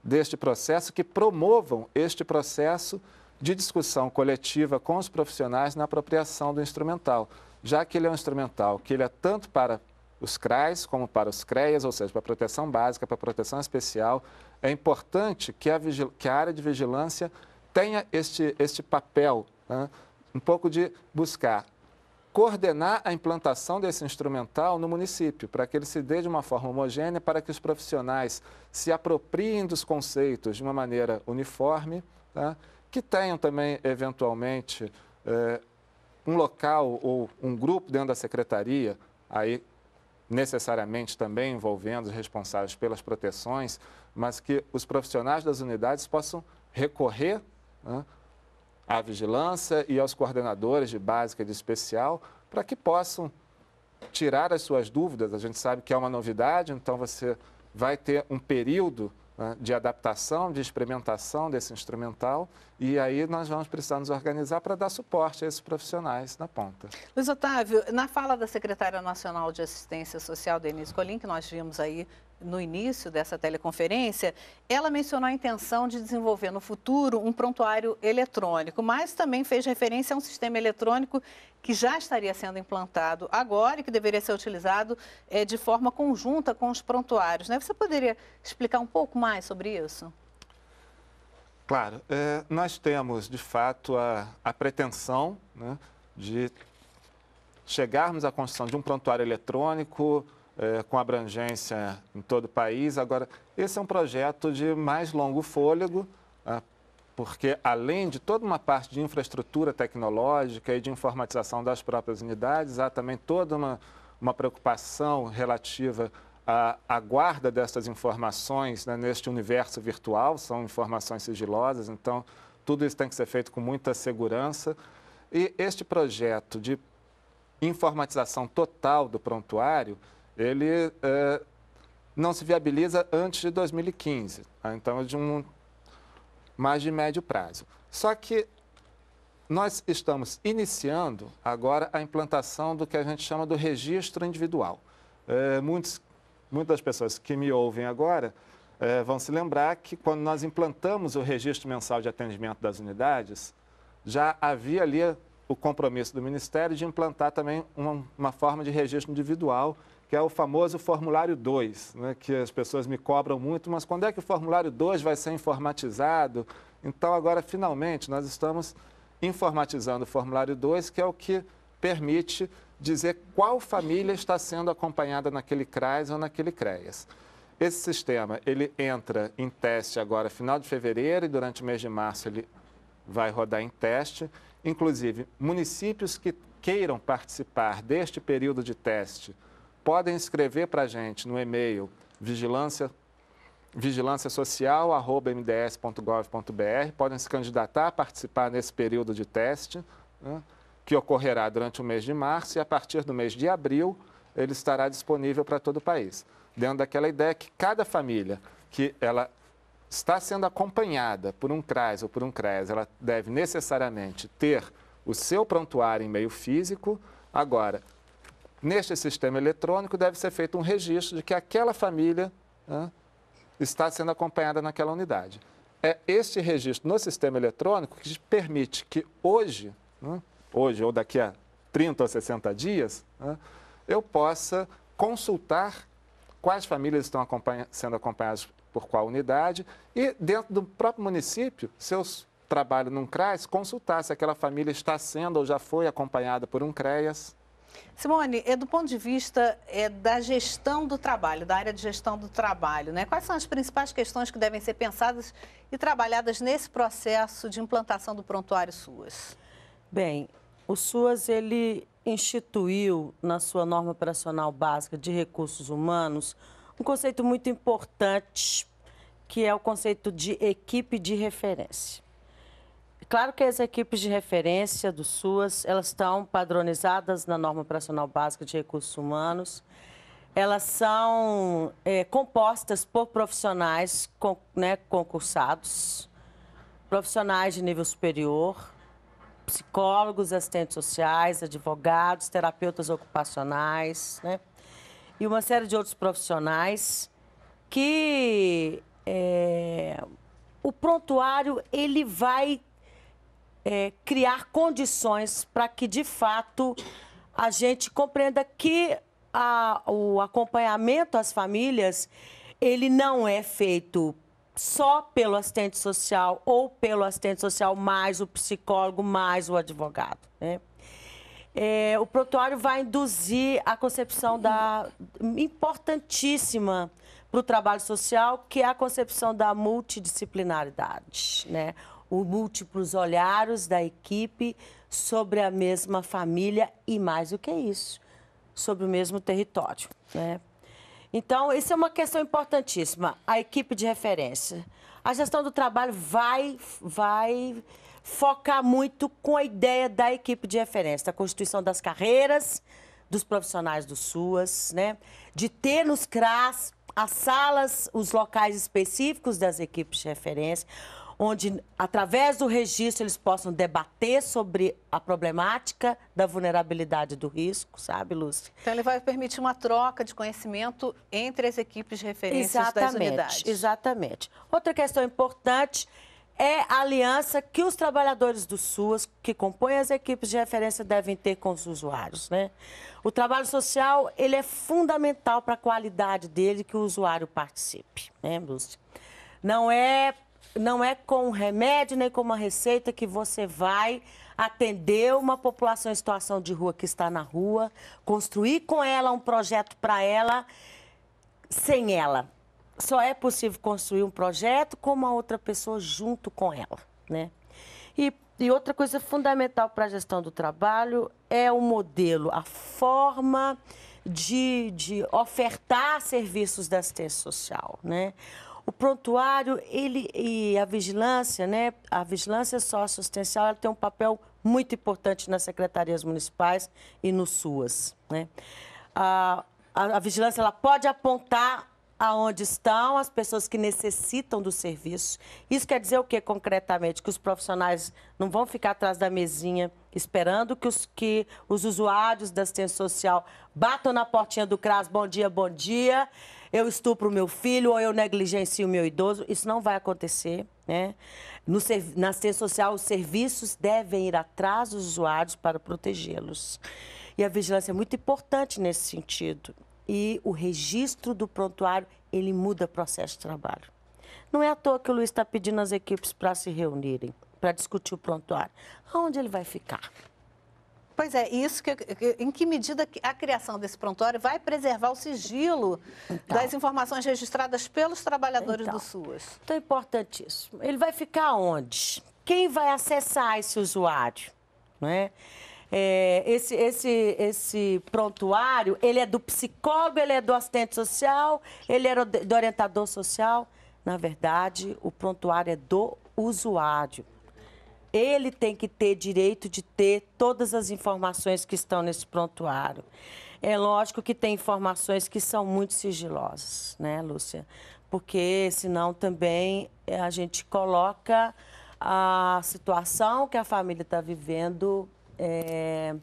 deste processo, que promovam este processo de discussão coletiva com os profissionais na apropriação do instrumental, já que ele é um instrumental que ele é tanto para os CRAs como para os CREAs, ou seja, para a proteção básica, para a proteção especial, é importante que a, que a área de vigilância tenha este, este papel, né? um pouco de buscar coordenar a implantação desse instrumental no município, para que ele se dê de uma forma homogênea, para que os profissionais se apropriem dos conceitos de uma maneira uniforme, tá? que tenham também, eventualmente, eh, um local ou um grupo dentro da secretaria, aí necessariamente também envolvendo os responsáveis pelas proteções, mas que os profissionais das unidades possam recorrer né, à vigilância e aos coordenadores de básica e de especial para que possam tirar as suas dúvidas. A gente sabe que é uma novidade, então você vai ter um período né, de adaptação, de experimentação desse instrumental, e aí nós vamos precisar nos organizar para dar suporte a esses profissionais na ponta. Luiz Otávio, na fala da secretária nacional de assistência social, Denise Colim, que nós vimos aí no início dessa teleconferência, ela mencionou a intenção de desenvolver no futuro um prontuário eletrônico, mas também fez referência a um sistema eletrônico que já estaria sendo implantado agora e que deveria ser utilizado é, de forma conjunta com os prontuários. Né? Você poderia explicar um pouco mais sobre isso? Claro, é, nós temos de fato a, a pretensão né, de chegarmos à construção de um prontuário eletrônico é, com abrangência em todo o país. Agora, esse é um projeto de mais longo fôlego, né, porque além de toda uma parte de infraestrutura tecnológica e de informatização das próprias unidades, há também toda uma, uma preocupação relativa à, à guarda dessas informações né, neste universo virtual, são informações sigilosas, então tudo isso tem que ser feito com muita segurança. E este projeto de informatização total do prontuário ele é, não se viabiliza antes de 2015, Então, tá? então de um mais de médio prazo. Só que nós estamos iniciando agora a implantação do que a gente chama do registro individual. É, muitos, muitas pessoas que me ouvem agora é, vão se lembrar que quando nós implantamos o registro mensal de atendimento das unidades, já havia ali o compromisso do Ministério de implantar também uma, uma forma de registro individual que é o famoso formulário 2, né, que as pessoas me cobram muito, mas quando é que o formulário 2 vai ser informatizado? Então, agora, finalmente, nós estamos informatizando o formulário 2, que é o que permite dizer qual família está sendo acompanhada naquele CRAS ou naquele CREAS. Esse sistema, ele entra em teste agora final de fevereiro e durante o mês de março ele vai rodar em teste. Inclusive, municípios que queiram participar deste período de teste podem escrever para a gente no e-mail vigilância social@mds.gov.br podem se candidatar a participar nesse período de teste, né, que ocorrerá durante o mês de março, e a partir do mês de abril ele estará disponível para todo o país. Dentro daquela ideia que cada família que ela está sendo acompanhada por um CRAS ou por um CRES, ela deve necessariamente ter o seu prontuário em meio físico. Agora, Neste sistema eletrônico deve ser feito um registro de que aquela família né, está sendo acompanhada naquela unidade. É este registro no sistema eletrônico que permite que hoje, né, hoje ou daqui a 30 ou 60 dias, né, eu possa consultar quais famílias estão acompanha sendo acompanhadas por qual unidade e, dentro do próprio município, seus trabalho num CRAS, consultar se aquela família está sendo ou já foi acompanhada por um CREAS. Simone, é do ponto de vista é, da gestão do trabalho, da área de gestão do trabalho, né? quais são as principais questões que devem ser pensadas e trabalhadas nesse processo de implantação do prontuário SUAS? Bem, o SUAS ele instituiu na sua norma operacional básica de recursos humanos um conceito muito importante, que é o conceito de equipe de referência. Claro que as equipes de referência do SUAS, elas estão padronizadas na norma operacional básica de recursos humanos. Elas são é, compostas por profissionais com, né, concursados, profissionais de nível superior, psicólogos, assistentes sociais, advogados, terapeutas ocupacionais, né? E uma série de outros profissionais que é, o prontuário ele vai é, criar condições para que, de fato, a gente compreenda que a, o acompanhamento às famílias ele não é feito só pelo assistente social ou pelo assistente social mais o psicólogo mais o advogado. Né? É, o protuário vai induzir a concepção da importantíssima para o trabalho social, que é a concepção da multidisciplinaridade, né? os múltiplos olhares da equipe sobre a mesma família e mais do que isso, sobre o mesmo território. Né? Então, isso é uma questão importantíssima, a equipe de referência. A gestão do trabalho vai, vai focar muito com a ideia da equipe de referência, da constituição das carreiras, dos profissionais do SUAS, né? de ter nos CRAS as salas, os locais específicos das equipes de referência, onde, através do registro, eles possam debater sobre a problemática da vulnerabilidade do risco, sabe, Lúcia? Então, ele vai permitir uma troca de conhecimento entre as equipes de referência das unidades. Exatamente. Outra questão importante é a aliança que os trabalhadores do SUAS, que compõem as equipes de referência, devem ter com os usuários. Né? O trabalho social ele é fundamental para a qualidade dele que o usuário participe, né, Lúcia? Não é não é com um remédio nem com uma receita que você vai atender uma população em situação de rua que está na rua, construir com ela um projeto para ela sem ela. Só é possível construir um projeto com uma outra pessoa junto com ela, né? E, e outra coisa fundamental para a gestão do trabalho é o modelo, a forma de, de ofertar serviços da assistência social, né? O prontuário ele, e a vigilância, né? A vigilância socioassistencial ela tem um papel muito importante nas secretarias municipais e nos SUAS. Né? A, a, a vigilância ela pode apontar aonde estão as pessoas que necessitam do serviço. Isso quer dizer o que concretamente? Que os profissionais não vão ficar atrás da mesinha esperando que os, que os usuários da assistência social batam na portinha do CRAS, bom dia, bom dia eu estupro meu filho ou eu negligencio meu idoso. Isso não vai acontecer. Né? No, na assistência social, os serviços devem ir atrás dos usuários para protegê-los. E a vigilância é muito importante nesse sentido. E o registro do prontuário, ele muda o processo de trabalho. Não é à toa que o Luiz está pedindo as equipes para se reunirem, para discutir o prontuário. Aonde ele vai ficar? Pois é, isso que, que, em que medida a criação desse prontuário vai preservar o sigilo então, das informações registradas pelos trabalhadores então, do SUS? Então, é importantíssimo. Ele vai ficar onde? Quem vai acessar esse usuário? Não é? É, esse, esse, esse prontuário, ele é do psicólogo, ele é do assistente social, ele é do orientador social. Na verdade, o prontuário é do usuário ele tem que ter direito de ter todas as informações que estão nesse prontuário. É lógico que tem informações que são muito sigilosas, né, Lúcia? Porque senão também eh, a gente coloca a situação que a família está vivendo é,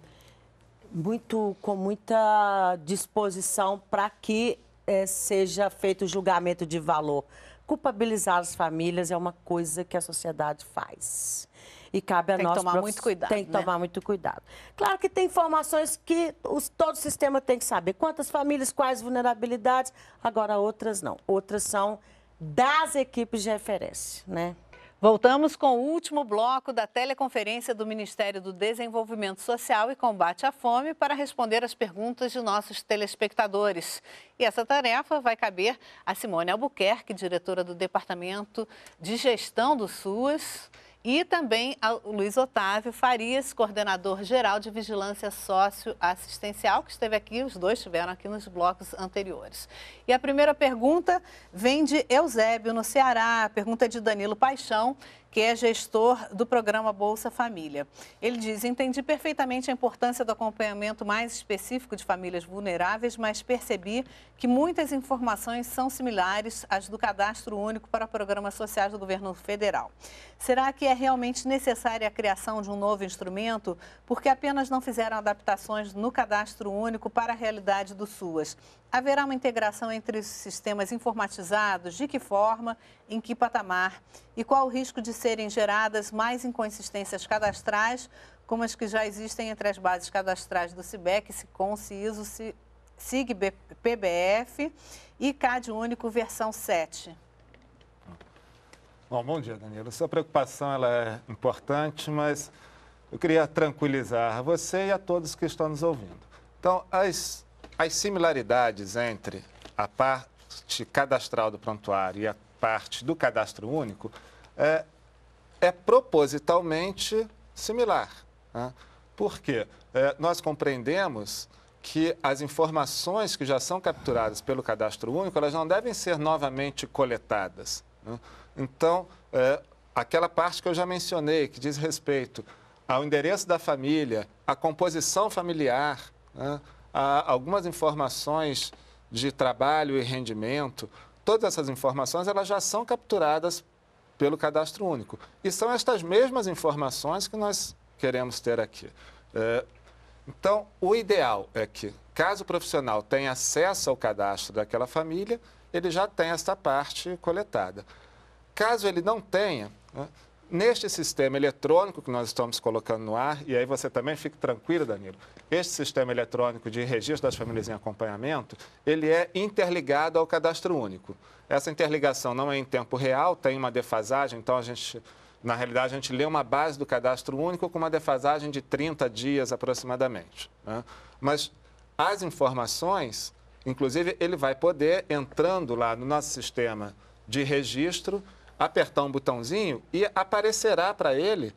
muito com muita disposição para que é, seja feito o julgamento de valor. Culpabilizar as famílias é uma coisa que a sociedade faz e cabe a tem nós... Tem que tomar muito cuidado. Tem que né? tomar muito cuidado. Claro que tem informações que os, todo o sistema tem que saber. Quantas famílias, quais vulnerabilidades. Agora, outras não. Outras são das equipes de referência, né? Voltamos com o último bloco da teleconferência do Ministério do Desenvolvimento Social e Combate à Fome para responder as perguntas de nossos telespectadores. E essa tarefa vai caber a Simone Albuquerque, diretora do Departamento de Gestão do SUS. E também o Luiz Otávio Farias, coordenador geral de Vigilância Socioassistencial, que esteve aqui, os dois estiveram aqui nos blocos anteriores. E a primeira pergunta vem de Eusébio, no Ceará. A pergunta é de Danilo Paixão que é gestor do programa Bolsa Família. Ele diz: Entendi perfeitamente a importância do acompanhamento mais específico de famílias vulneráveis, mas percebi que muitas informações são similares às do cadastro único para programas sociais do governo federal. Será que é realmente necessária a criação de um novo instrumento? Porque apenas não fizeram adaptações no cadastro único para a realidade do SUAS. Haverá uma integração entre os sistemas informatizados? De que forma? Em que patamar? E qual o risco de serem geradas mais inconsistências cadastrais, como as que já existem entre as bases cadastrais do CIBEC, SICOM, CISO, SIGPBF e CAD Único versão 7? Bom, bom dia, Danilo. Sua preocupação ela é importante, mas eu queria tranquilizar você e a todos que estão nos ouvindo. Então, as as similaridades entre a parte cadastral do prontuário e a parte do cadastro único é, é propositalmente similar. Né? Por quê? É, nós compreendemos que as informações que já são capturadas pelo cadastro único, elas não devem ser novamente coletadas. Né? Então, é, aquela parte que eu já mencionei, que diz respeito ao endereço da família, à composição familiar, né? algumas informações de trabalho e rendimento, todas essas informações elas já são capturadas pelo cadastro único. E são estas mesmas informações que nós queremos ter aqui. É, então, o ideal é que, caso o profissional tenha acesso ao cadastro daquela família, ele já tenha essa parte coletada. Caso ele não tenha, né, Neste sistema eletrônico que nós estamos colocando no ar, e aí você também fique tranquilo, Danilo, este sistema eletrônico de registro das famílias em acompanhamento, ele é interligado ao cadastro único. Essa interligação não é em tempo real, tem uma defasagem, então a gente, na realidade, a gente lê uma base do cadastro único com uma defasagem de 30 dias aproximadamente. Né? Mas as informações, inclusive, ele vai poder, entrando lá no nosso sistema de registro, apertar um botãozinho e aparecerá para ele.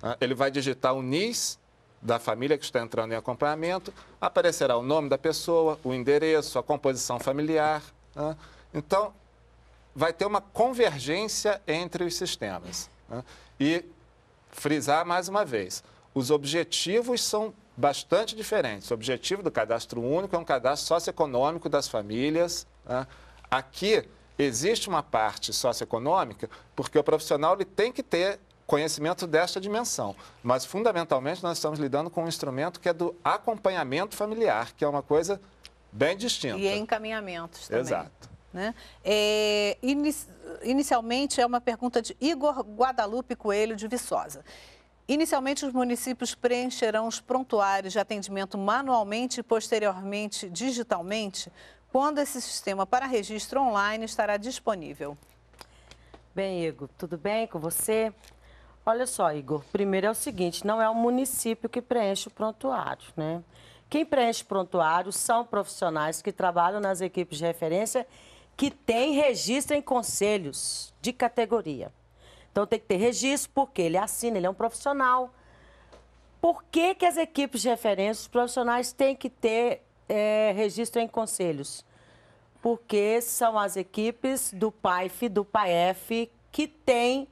Né, ele vai digitar o NIS da família que está entrando em acompanhamento, aparecerá o nome da pessoa, o endereço, a composição familiar. Né? Então, vai ter uma convergência entre os sistemas. Né? E frisar mais uma vez, os objetivos são bastante diferentes. O objetivo do cadastro único é um cadastro socioeconômico das famílias. Né. Aqui, Existe uma parte socioeconômica, porque o profissional ele tem que ter conhecimento desta dimensão. Mas, fundamentalmente, nós estamos lidando com um instrumento que é do acompanhamento familiar, que é uma coisa bem distinta. E encaminhamentos também. Exato. Né? É, inicialmente é uma pergunta de Igor Guadalupe Coelho de Viçosa. Inicialmente, os municípios preencherão os prontuários de atendimento manualmente e posteriormente digitalmente. Quando esse sistema para registro online estará disponível? Bem, Igor, tudo bem com você? Olha só, Igor, primeiro é o seguinte, não é o município que preenche o prontuário, né? Quem preenche o prontuário são profissionais que trabalham nas equipes de referência que têm registro em conselhos de categoria. Então tem que ter registro, porque ele assina, ele é um profissional. Por que, que as equipes de referência, os profissionais têm que ter é, registro em conselhos, porque são as equipes do PAIF, do PAEF, que têm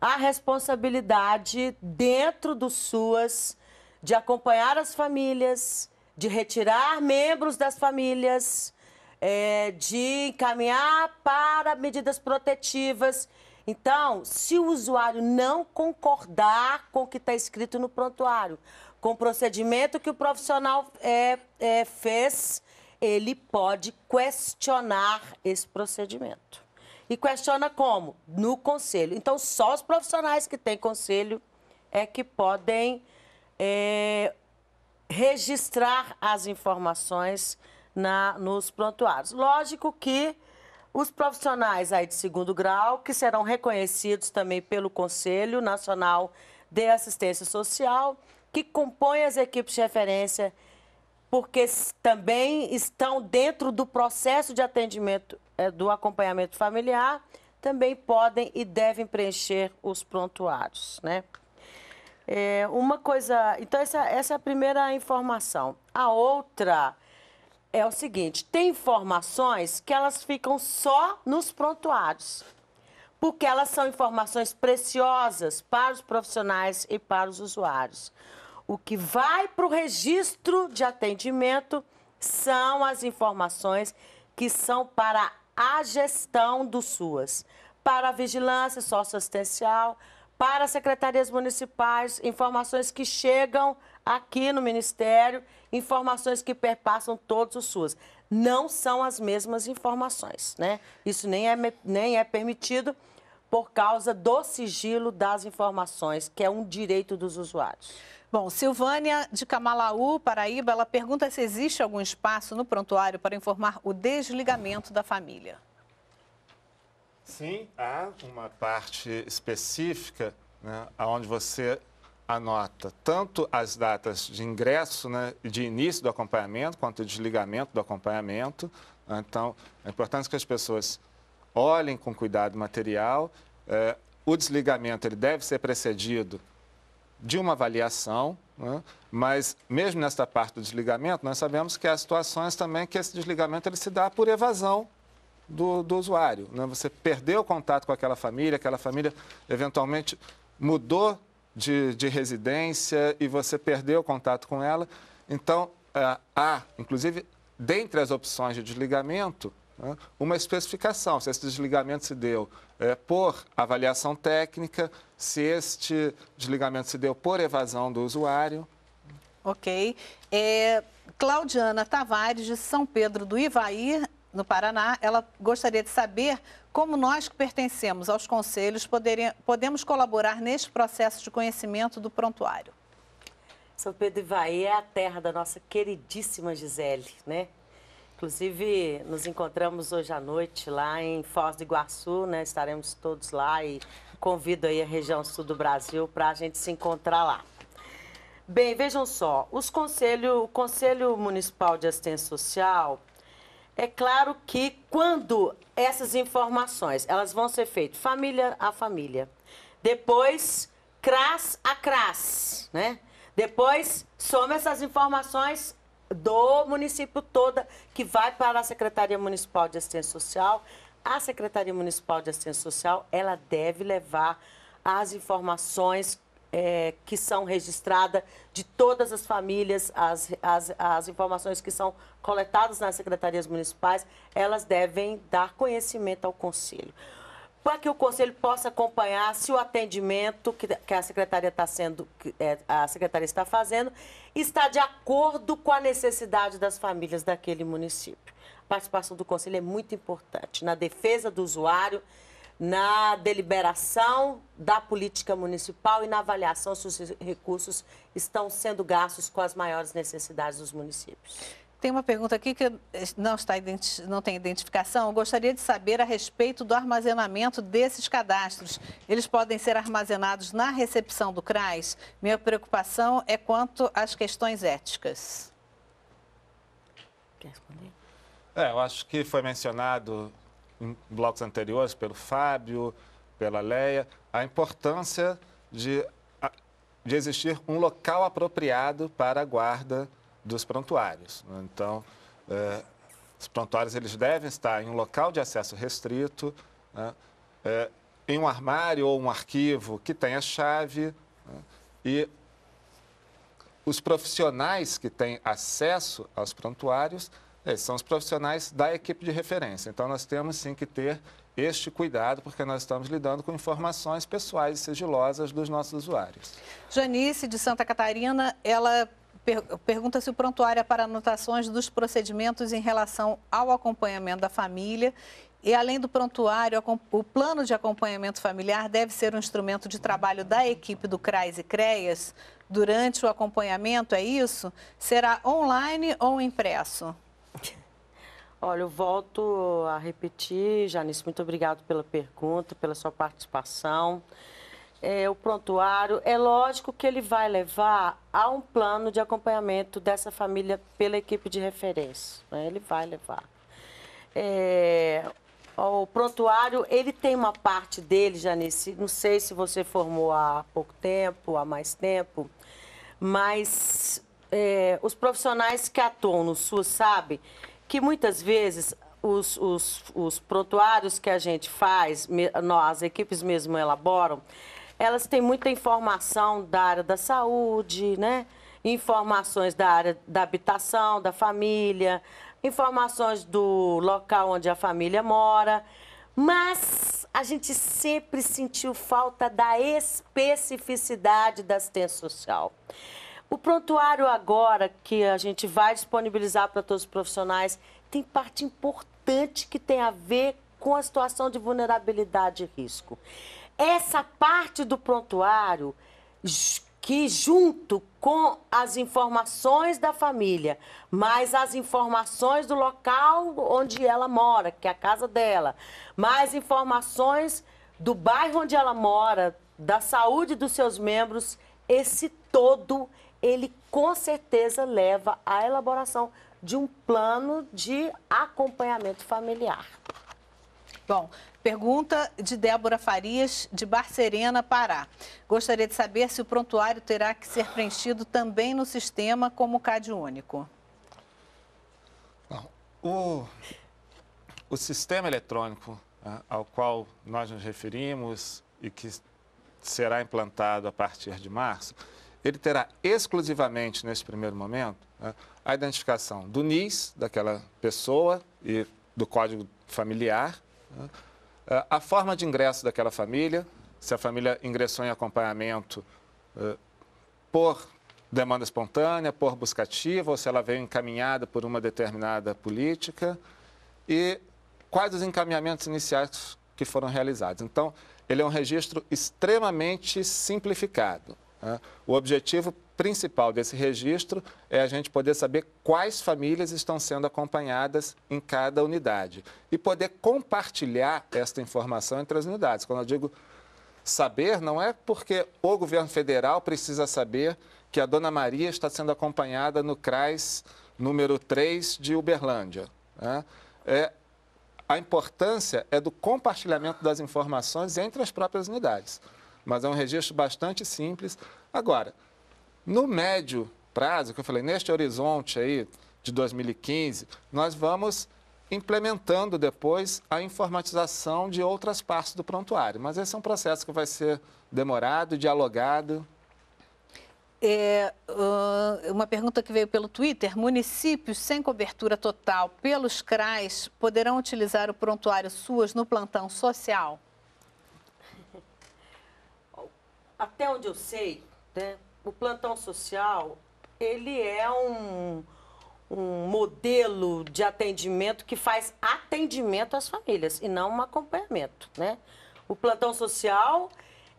a responsabilidade dentro dos SUAS de acompanhar as famílias, de retirar membros das famílias, é, de encaminhar para medidas protetivas então, se o usuário não concordar com o que está escrito no prontuário, com o procedimento que o profissional é, é, fez, ele pode questionar esse procedimento. E questiona como? No conselho. Então, só os profissionais que têm conselho é que podem é, registrar as informações na, nos prontuários. Lógico que os profissionais aí de segundo grau, que serão reconhecidos também pelo Conselho Nacional de Assistência Social, que compõe as equipes de referência, porque também estão dentro do processo de atendimento é, do acompanhamento familiar, também podem e devem preencher os prontuários, né? É, uma coisa. Então, essa, essa é a primeira informação. A outra é o seguinte: tem informações que elas ficam só nos prontuários, porque elas são informações preciosas para os profissionais e para os usuários. O que vai para o registro de atendimento são as informações que são para a gestão do SUAS, para a vigilância socioassistencial, para as secretarias municipais, informações que chegam aqui no Ministério informações que perpassam todos os suas. Não são as mesmas informações, né? Isso nem é, nem é permitido por causa do sigilo das informações, que é um direito dos usuários. Bom, Silvânia de Camalaú, Paraíba, ela pergunta se existe algum espaço no prontuário para informar o desligamento da família. Sim, há uma parte específica né, onde você anota tanto as datas de ingresso, né, de início do acompanhamento, quanto de desligamento do acompanhamento. Né. Então, é importante que as pessoas olhem com cuidado o material. É, o desligamento ele deve ser precedido de uma avaliação, né? mas mesmo nesta parte do desligamento, nós sabemos que há situações também que esse desligamento ele se dá por evasão do, do usuário. Né? Você perdeu o contato com aquela família, aquela família eventualmente mudou de, de residência e você perdeu o contato com ela. Então, é, há, inclusive, dentre as opções de desligamento, né, uma especificação, se esse desligamento se deu é, por avaliação técnica, se este desligamento se deu por evasão do usuário. Ok. É, Claudiana Tavares, de São Pedro do Ivaí, no Paraná, ela gostaria de saber como nós que pertencemos aos conselhos, poderia, podemos colaborar neste processo de conhecimento do prontuário? São Pedro Ivaí é a terra da nossa queridíssima Gisele, né? Inclusive, nos encontramos hoje à noite lá em Foz do Iguaçu, né? Estaremos todos lá e convido aí a região sul do Brasil para a gente se encontrar lá. Bem, vejam só, os conselho, o Conselho Municipal de Assistência Social é claro que quando essas informações elas vão ser feitas família a família, depois CRAS a CRAS, né? Depois soma essas informações do município toda que vai para a Secretaria Municipal de Assistência Social. A Secretaria Municipal de Assistência Social, ela deve levar as informações é, que são registradas de todas as famílias, as, as, as, informações que são coletadas nas secretarias municipais, elas devem dar conhecimento ao conselho. Para que o conselho possa acompanhar se o atendimento que, que a secretaria está sendo, que, é, a secretaria está fazendo, está de acordo com a necessidade das famílias daquele município. A participação do conselho é muito importante na defesa do usuário na deliberação da política municipal e na avaliação se os recursos estão sendo gastos com as maiores necessidades dos municípios. Tem uma pergunta aqui que não, está, não tem identificação. Eu gostaria de saber a respeito do armazenamento desses cadastros. Eles podem ser armazenados na recepção do CRAS? Minha preocupação é quanto às questões éticas. Quer responder? É, eu acho que foi mencionado em blocos anteriores, pelo Fábio, pela Leia, a importância de, de existir um local apropriado para a guarda dos prontuários. Né? Então, é, os prontuários eles devem estar em um local de acesso restrito, né, é, em um armário ou um arquivo que tenha chave né, e os profissionais que têm acesso aos prontuários é, são os profissionais da equipe de referência. Então, nós temos sim que ter este cuidado, porque nós estamos lidando com informações pessoais e sigilosas dos nossos usuários. Janice, de Santa Catarina, ela per pergunta se o prontuário é para anotações dos procedimentos em relação ao acompanhamento da família. E além do prontuário, o plano de acompanhamento familiar deve ser um instrumento de trabalho da equipe do CRAS e CREAS durante o acompanhamento, é isso? Será online ou impresso? Olha, eu volto a repetir, Janice, muito obrigado pela pergunta, pela sua participação. É, o prontuário, é lógico que ele vai levar a um plano de acompanhamento dessa família pela equipe de referência. Né? Ele vai levar. É, o prontuário, ele tem uma parte dele, Janice, não sei se você formou há pouco tempo, há mais tempo, mas é, os profissionais que atuam no SUS sabem que muitas vezes os, os, os prontuários que a gente faz, nós, as equipes mesmo elaboram, elas têm muita informação da área da saúde, né? informações da área da habitação, da família, informações do local onde a família mora, mas a gente sempre sentiu falta da especificidade da assistência social. O prontuário agora que a gente vai disponibilizar para todos os profissionais tem parte importante que tem a ver com a situação de vulnerabilidade e risco. Essa parte do prontuário que junto com as informações da família, mais as informações do local onde ela mora, que é a casa dela, mais informações do bairro onde ela mora, da saúde dos seus membros, esse todo ele com certeza leva à elaboração de um plano de acompanhamento familiar. Bom, pergunta de Débora Farias, de Barcerena, Pará. Gostaria de saber se o prontuário terá que ser preenchido também no sistema como CAD único. Bom, o, o sistema eletrônico né, ao qual nós nos referimos e que será implantado a partir de março, ele terá exclusivamente, nesse primeiro momento, né, a identificação do NIS, daquela pessoa e do código familiar, né, eh, a forma de ingresso daquela família, se a família ingressou em acompanhamento eh, por demanda espontânea, por buscativa, ou se ela veio encaminhada por uma determinada política, e quais os encaminhamentos iniciais que foram realizados. Então, ele é um registro extremamente simplificado. Né? O objetivo principal desse registro é a gente poder saber quais famílias estão sendo acompanhadas em cada unidade e poder compartilhar esta informação entre as unidades. Quando eu digo saber, não é porque o governo federal precisa saber que a dona Maria está sendo acompanhada no CRAS número 3 de Uberlândia. Né? É, a importância é do compartilhamento das informações entre as próprias unidades mas é um registro bastante simples. Agora, no médio prazo, que eu falei, neste horizonte aí de 2015, nós vamos implementando depois a informatização de outras partes do prontuário. Mas esse é um processo que vai ser demorado, dialogado. É, ah, uma pergunta que veio pelo Twitter: municípios sem cobertura total pelos CRAs poderão utilizar o prontuário SUAS no plantão social? até onde eu sei, né, o plantão social, ele é um, um modelo de atendimento que faz atendimento às famílias e não um acompanhamento, né? O plantão social,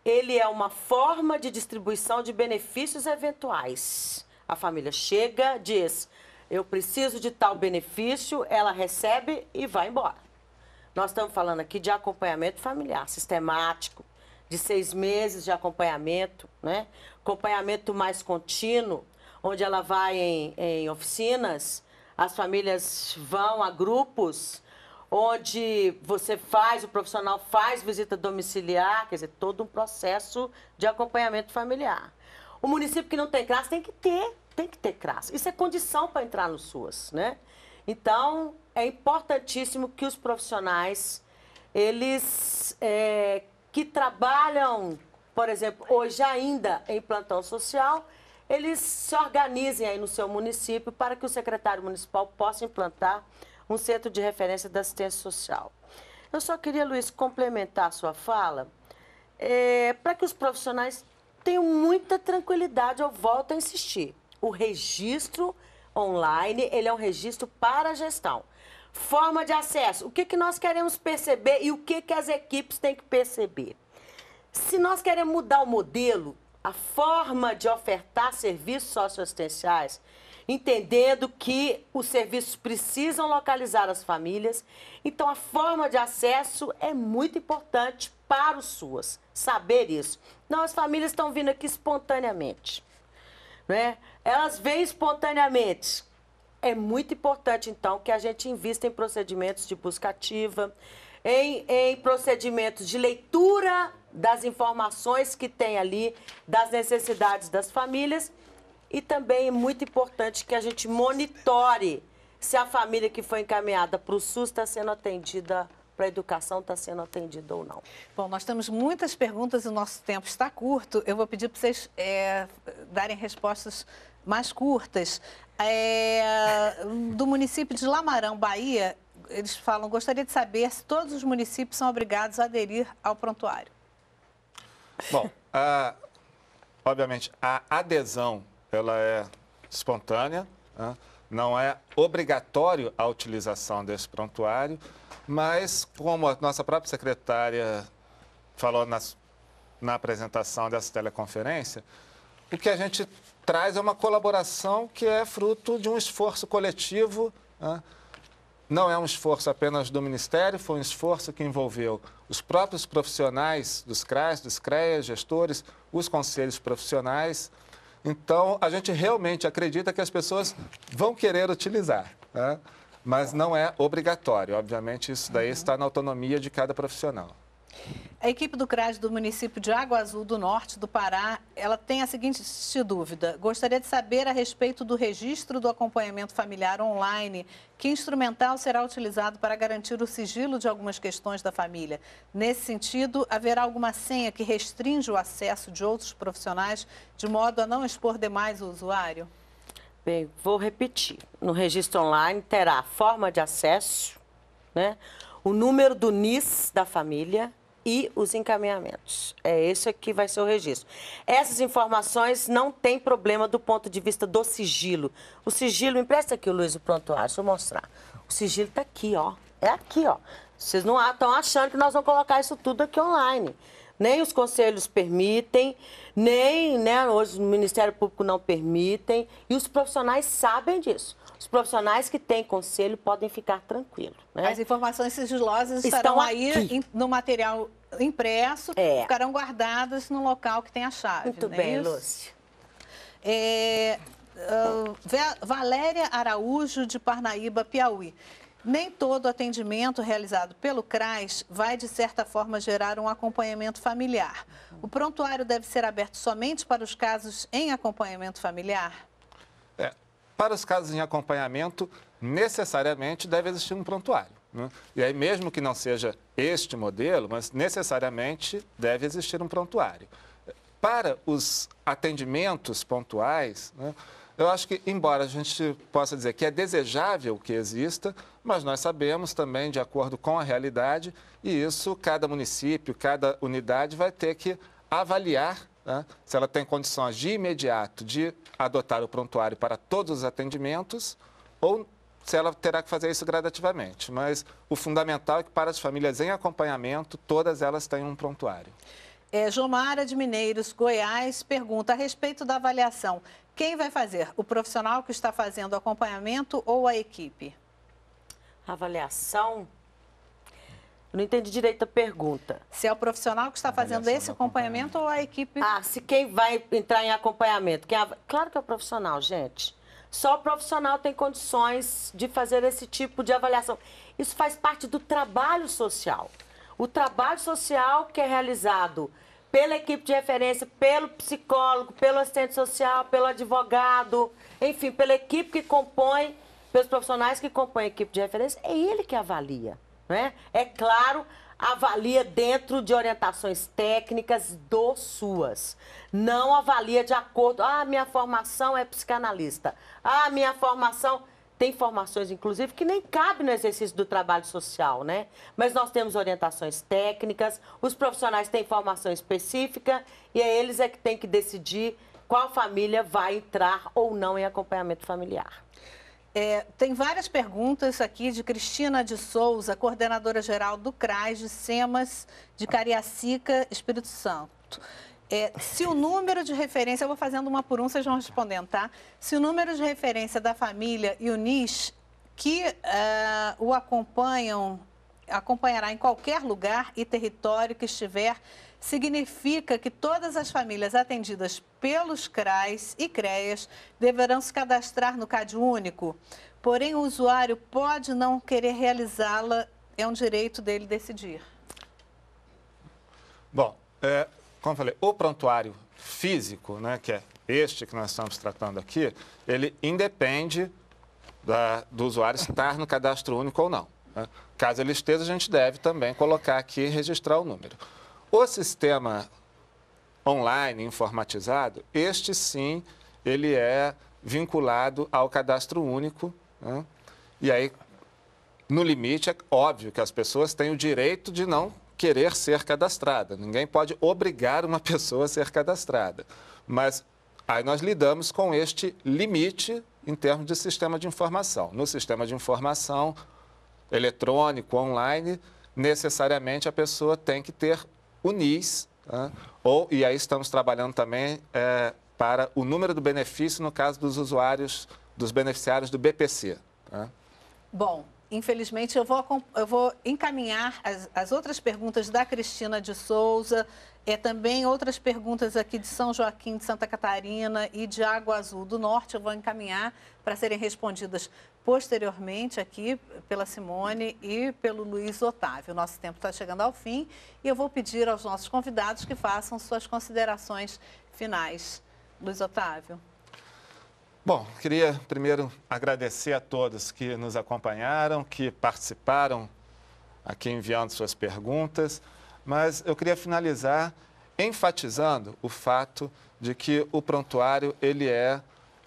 ele é uma forma de distribuição de benefícios eventuais. A família chega, diz, eu preciso de tal benefício, ela recebe e vai embora. Nós estamos falando aqui de acompanhamento familiar, sistemático, de seis meses de acompanhamento, né? acompanhamento mais contínuo, onde ela vai em, em oficinas, as famílias vão a grupos, onde você faz, o profissional faz visita domiciliar, quer dizer, todo um processo de acompanhamento familiar. O município que não tem CRAS tem que ter, tem que ter CRAS. Isso é condição para entrar no SUAS, né? Então, é importantíssimo que os profissionais, eles é, que trabalham, por exemplo, hoje ainda em plantão social, eles se organizem aí no seu município para que o secretário municipal possa implantar um centro de referência da assistência social. Eu só queria, Luiz, complementar a sua fala é, para que os profissionais tenham muita tranquilidade. Eu volto a insistir. O registro online, ele é um registro para a gestão. Forma de acesso. O que, que nós queremos perceber e o que, que as equipes têm que perceber? Se nós queremos mudar o modelo, a forma de ofertar serviços socioassistenciais, entendendo que os serviços precisam localizar as famílias, então a forma de acesso é muito importante para os SUAS, saber isso. Não, as famílias estão vindo aqui espontaneamente. Né? Elas vêm espontaneamente. É muito importante, então, que a gente invista em procedimentos de busca ativa, em, em procedimentos de leitura das informações que tem ali, das necessidades das famílias. E também é muito importante que a gente monitore se a família que foi encaminhada para o SUS está sendo atendida para a educação está sendo atendida ou não. Bom, nós temos muitas perguntas e o nosso tempo está curto. Eu vou pedir para vocês é, darem respostas mais curtas, é, do município de Lamarão, Bahia, eles falam: gostaria de saber se todos os municípios são obrigados a aderir ao prontuário. Bom, a, obviamente, a adesão ela é espontânea, né? não é obrigatório a utilização desse prontuário, mas como a nossa própria secretária falou nas, na apresentação dessa teleconferência, o que a gente traz é uma colaboração que é fruto de um esforço coletivo. Né? Não é um esforço apenas do Ministério, foi um esforço que envolveu os próprios profissionais dos CRAS, dos CREAS, gestores, os conselhos profissionais. Então, a gente realmente acredita que as pessoas vão querer utilizar, né? mas não é obrigatório. Obviamente, isso daí uhum. está na autonomia de cada profissional. A equipe do CRAD do município de Água Azul do Norte do Pará, ela tem a seguinte dúvida. Gostaria de saber a respeito do registro do acompanhamento familiar online, que instrumental será utilizado para garantir o sigilo de algumas questões da família. Nesse sentido, haverá alguma senha que restringe o acesso de outros profissionais, de modo a não expor demais o usuário? Bem, vou repetir. No registro online terá a forma de acesso, né? o número do NIS da família, e os encaminhamentos. É esse aqui vai ser o registro. Essas informações não tem problema do ponto de vista do sigilo. O sigilo, empresta aqui, Luiz, o prontuário, deixa eu mostrar. O sigilo está aqui, ó. É aqui, ó. Vocês não estão achando que nós vamos colocar isso tudo aqui online. Nem os conselhos permitem, nem né, hoje o Ministério Público não permitem, e os profissionais sabem disso. Os profissionais que têm conselho podem ficar tranquilos. Né? As informações sigilosas estarão aí no material impresso, é. ficarão guardadas no local que tem a chave. Muito é bem, Lúcia. É, uh, Valéria Araújo, de Parnaíba, Piauí. Nem todo atendimento realizado pelo CRAS vai, de certa forma, gerar um acompanhamento familiar. O prontuário deve ser aberto somente para os casos em acompanhamento familiar? É, para os casos em acompanhamento, necessariamente deve existir um prontuário. Né? E aí, mesmo que não seja este modelo, mas necessariamente deve existir um prontuário. Para os atendimentos pontuais, né, eu acho que, embora a gente possa dizer que é desejável que exista, mas nós sabemos também, de acordo com a realidade, e isso cada município, cada unidade vai ter que avaliar né? se ela tem condições de imediato de adotar o prontuário para todos os atendimentos ou se ela terá que fazer isso gradativamente. Mas o fundamental é que para as famílias em acompanhamento, todas elas tenham um prontuário. É, Jomara de Mineiros, Goiás, pergunta a respeito da avaliação. Quem vai fazer? O profissional que está fazendo o acompanhamento ou a equipe? Avaliação eu não entendi direito a pergunta. Se é o profissional que está fazendo esse acompanhamento, acompanhamento, ou a equipe. Ah, se quem vai entrar em acompanhamento. Quem... Claro que é o profissional, gente. Só o profissional tem condições de fazer esse tipo de avaliação. Isso faz parte do trabalho social. O trabalho social que é realizado pela equipe de referência, pelo psicólogo, pelo assistente social, pelo advogado, enfim, pela equipe que compõe, pelos profissionais que compõem a equipe de referência, é ele que avalia. Né? É claro, avalia dentro de orientações técnicas do SUAS. Não avalia de acordo. Ah, minha formação é psicanalista. Ah, minha formação. Tem formações, inclusive, que nem cabe no exercício do trabalho social, né? Mas nós temos orientações técnicas, os profissionais têm formação específica e é eles é que têm que decidir qual família vai entrar ou não em acompanhamento familiar. É, tem várias perguntas aqui de Cristina de Souza, coordenadora geral do CRAS de SEMAS de Cariacica, Espírito Santo. É, se o número de referência, eu vou fazendo uma por um, vocês vão respondendo, tá? Se o número de referência da família e o NIS que uh, o acompanham, acompanhará em qualquer lugar e território que estiver significa que todas as famílias atendidas pelos CRAs e CREAs deverão se cadastrar no CAD único. Porém, o usuário pode não querer realizá-la, é um direito dele decidir. Bom, é, como eu falei, o prontuário físico, né, que é este que nós estamos tratando aqui, ele independe da, do usuário estar no cadastro único ou não. Né? Caso ele esteja, a gente deve também colocar aqui e registrar o número. O sistema online, informatizado, este sim, ele é vinculado ao cadastro único. Né? E aí, no limite, é óbvio que as pessoas têm o direito de não querer ser cadastrada. Ninguém pode obrigar uma pessoa a ser cadastrada. Mas aí nós lidamos com este limite em termos de sistema de informação. No sistema de informação eletrônico, online, necessariamente a pessoa tem que ter o NIS, tá? ou, e aí estamos trabalhando também é, para o número do benefício no caso dos usuários, dos beneficiários do BPC. Tá? Bom, infelizmente, eu vou, eu vou encaminhar as, as, outras perguntas da Cristina de Souza, é também outras perguntas aqui de São Joaquim, de Santa Catarina e de Água Azul do Norte, eu vou encaminhar para serem respondidas posteriormente aqui pela Simone e pelo Luiz Otávio. Nosso tempo está chegando ao fim e eu vou pedir aos nossos convidados que façam suas considerações finais. Luiz Otávio. Bom, queria primeiro agradecer a todos que nos acompanharam, que participaram aqui enviando suas perguntas, mas eu queria finalizar enfatizando o fato de que o prontuário ele é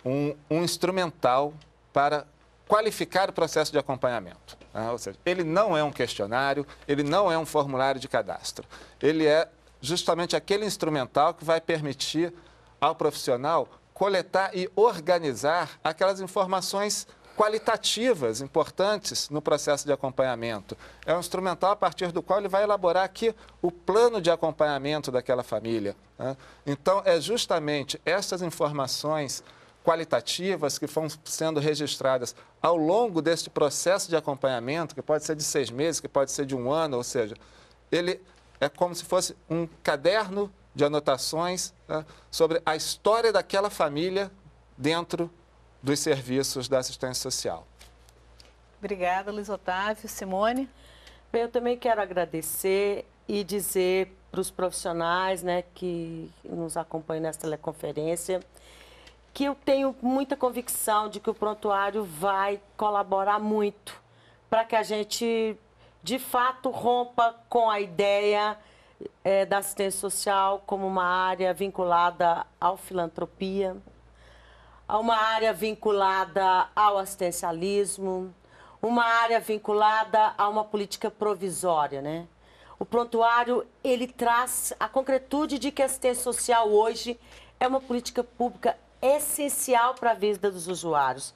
um, um instrumental para qualificar o processo de acompanhamento. Né? ou seja, ele não é um questionário, ele não é um formulário de cadastro. Ele é justamente aquele instrumental que vai permitir ao profissional coletar e organizar aquelas informações qualitativas importantes no processo de acompanhamento. É um instrumental a partir do qual ele vai elaborar aqui o plano de acompanhamento daquela família. Né? Então, é justamente essas informações qualitativas que vão sendo registradas ao longo deste processo de acompanhamento, que pode ser de seis meses, que pode ser de um ano, ou seja, ele é como se fosse um caderno de anotações né, sobre a história daquela família dentro dos serviços da assistência social. Obrigada, Luiz Otávio. Simone? Bem, eu também quero agradecer e dizer para os profissionais né, que nos acompanham nessa teleconferência que eu tenho muita convicção de que o prontuário vai colaborar muito para que a gente, de fato, rompa com a ideia é, da assistência social como uma área vinculada à filantropia, a uma área vinculada ao assistencialismo, uma área vinculada a uma política provisória, né? O prontuário, ele traz a concretude de que a assistência social hoje é uma política pública essencial para a vida dos usuários.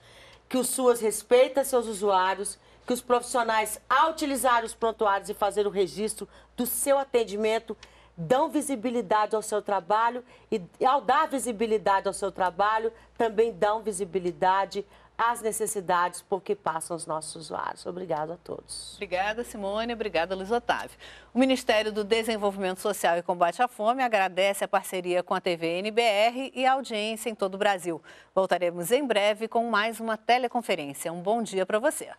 Que o SUAS respeita seus usuários, que os profissionais, ao utilizar os prontuários e fazer o registro do seu atendimento, dão visibilidade ao seu trabalho e, ao dar visibilidade ao seu trabalho, também dão visibilidade as necessidades por que passam os nossos usuários. Obrigado a todos. Obrigada, Simone. Obrigada, Luiz Otávio. O Ministério do Desenvolvimento Social e Combate à Fome agradece a parceria com a TV NBR e a audiência em todo o Brasil. Voltaremos em breve com mais uma teleconferência. Um bom dia para você.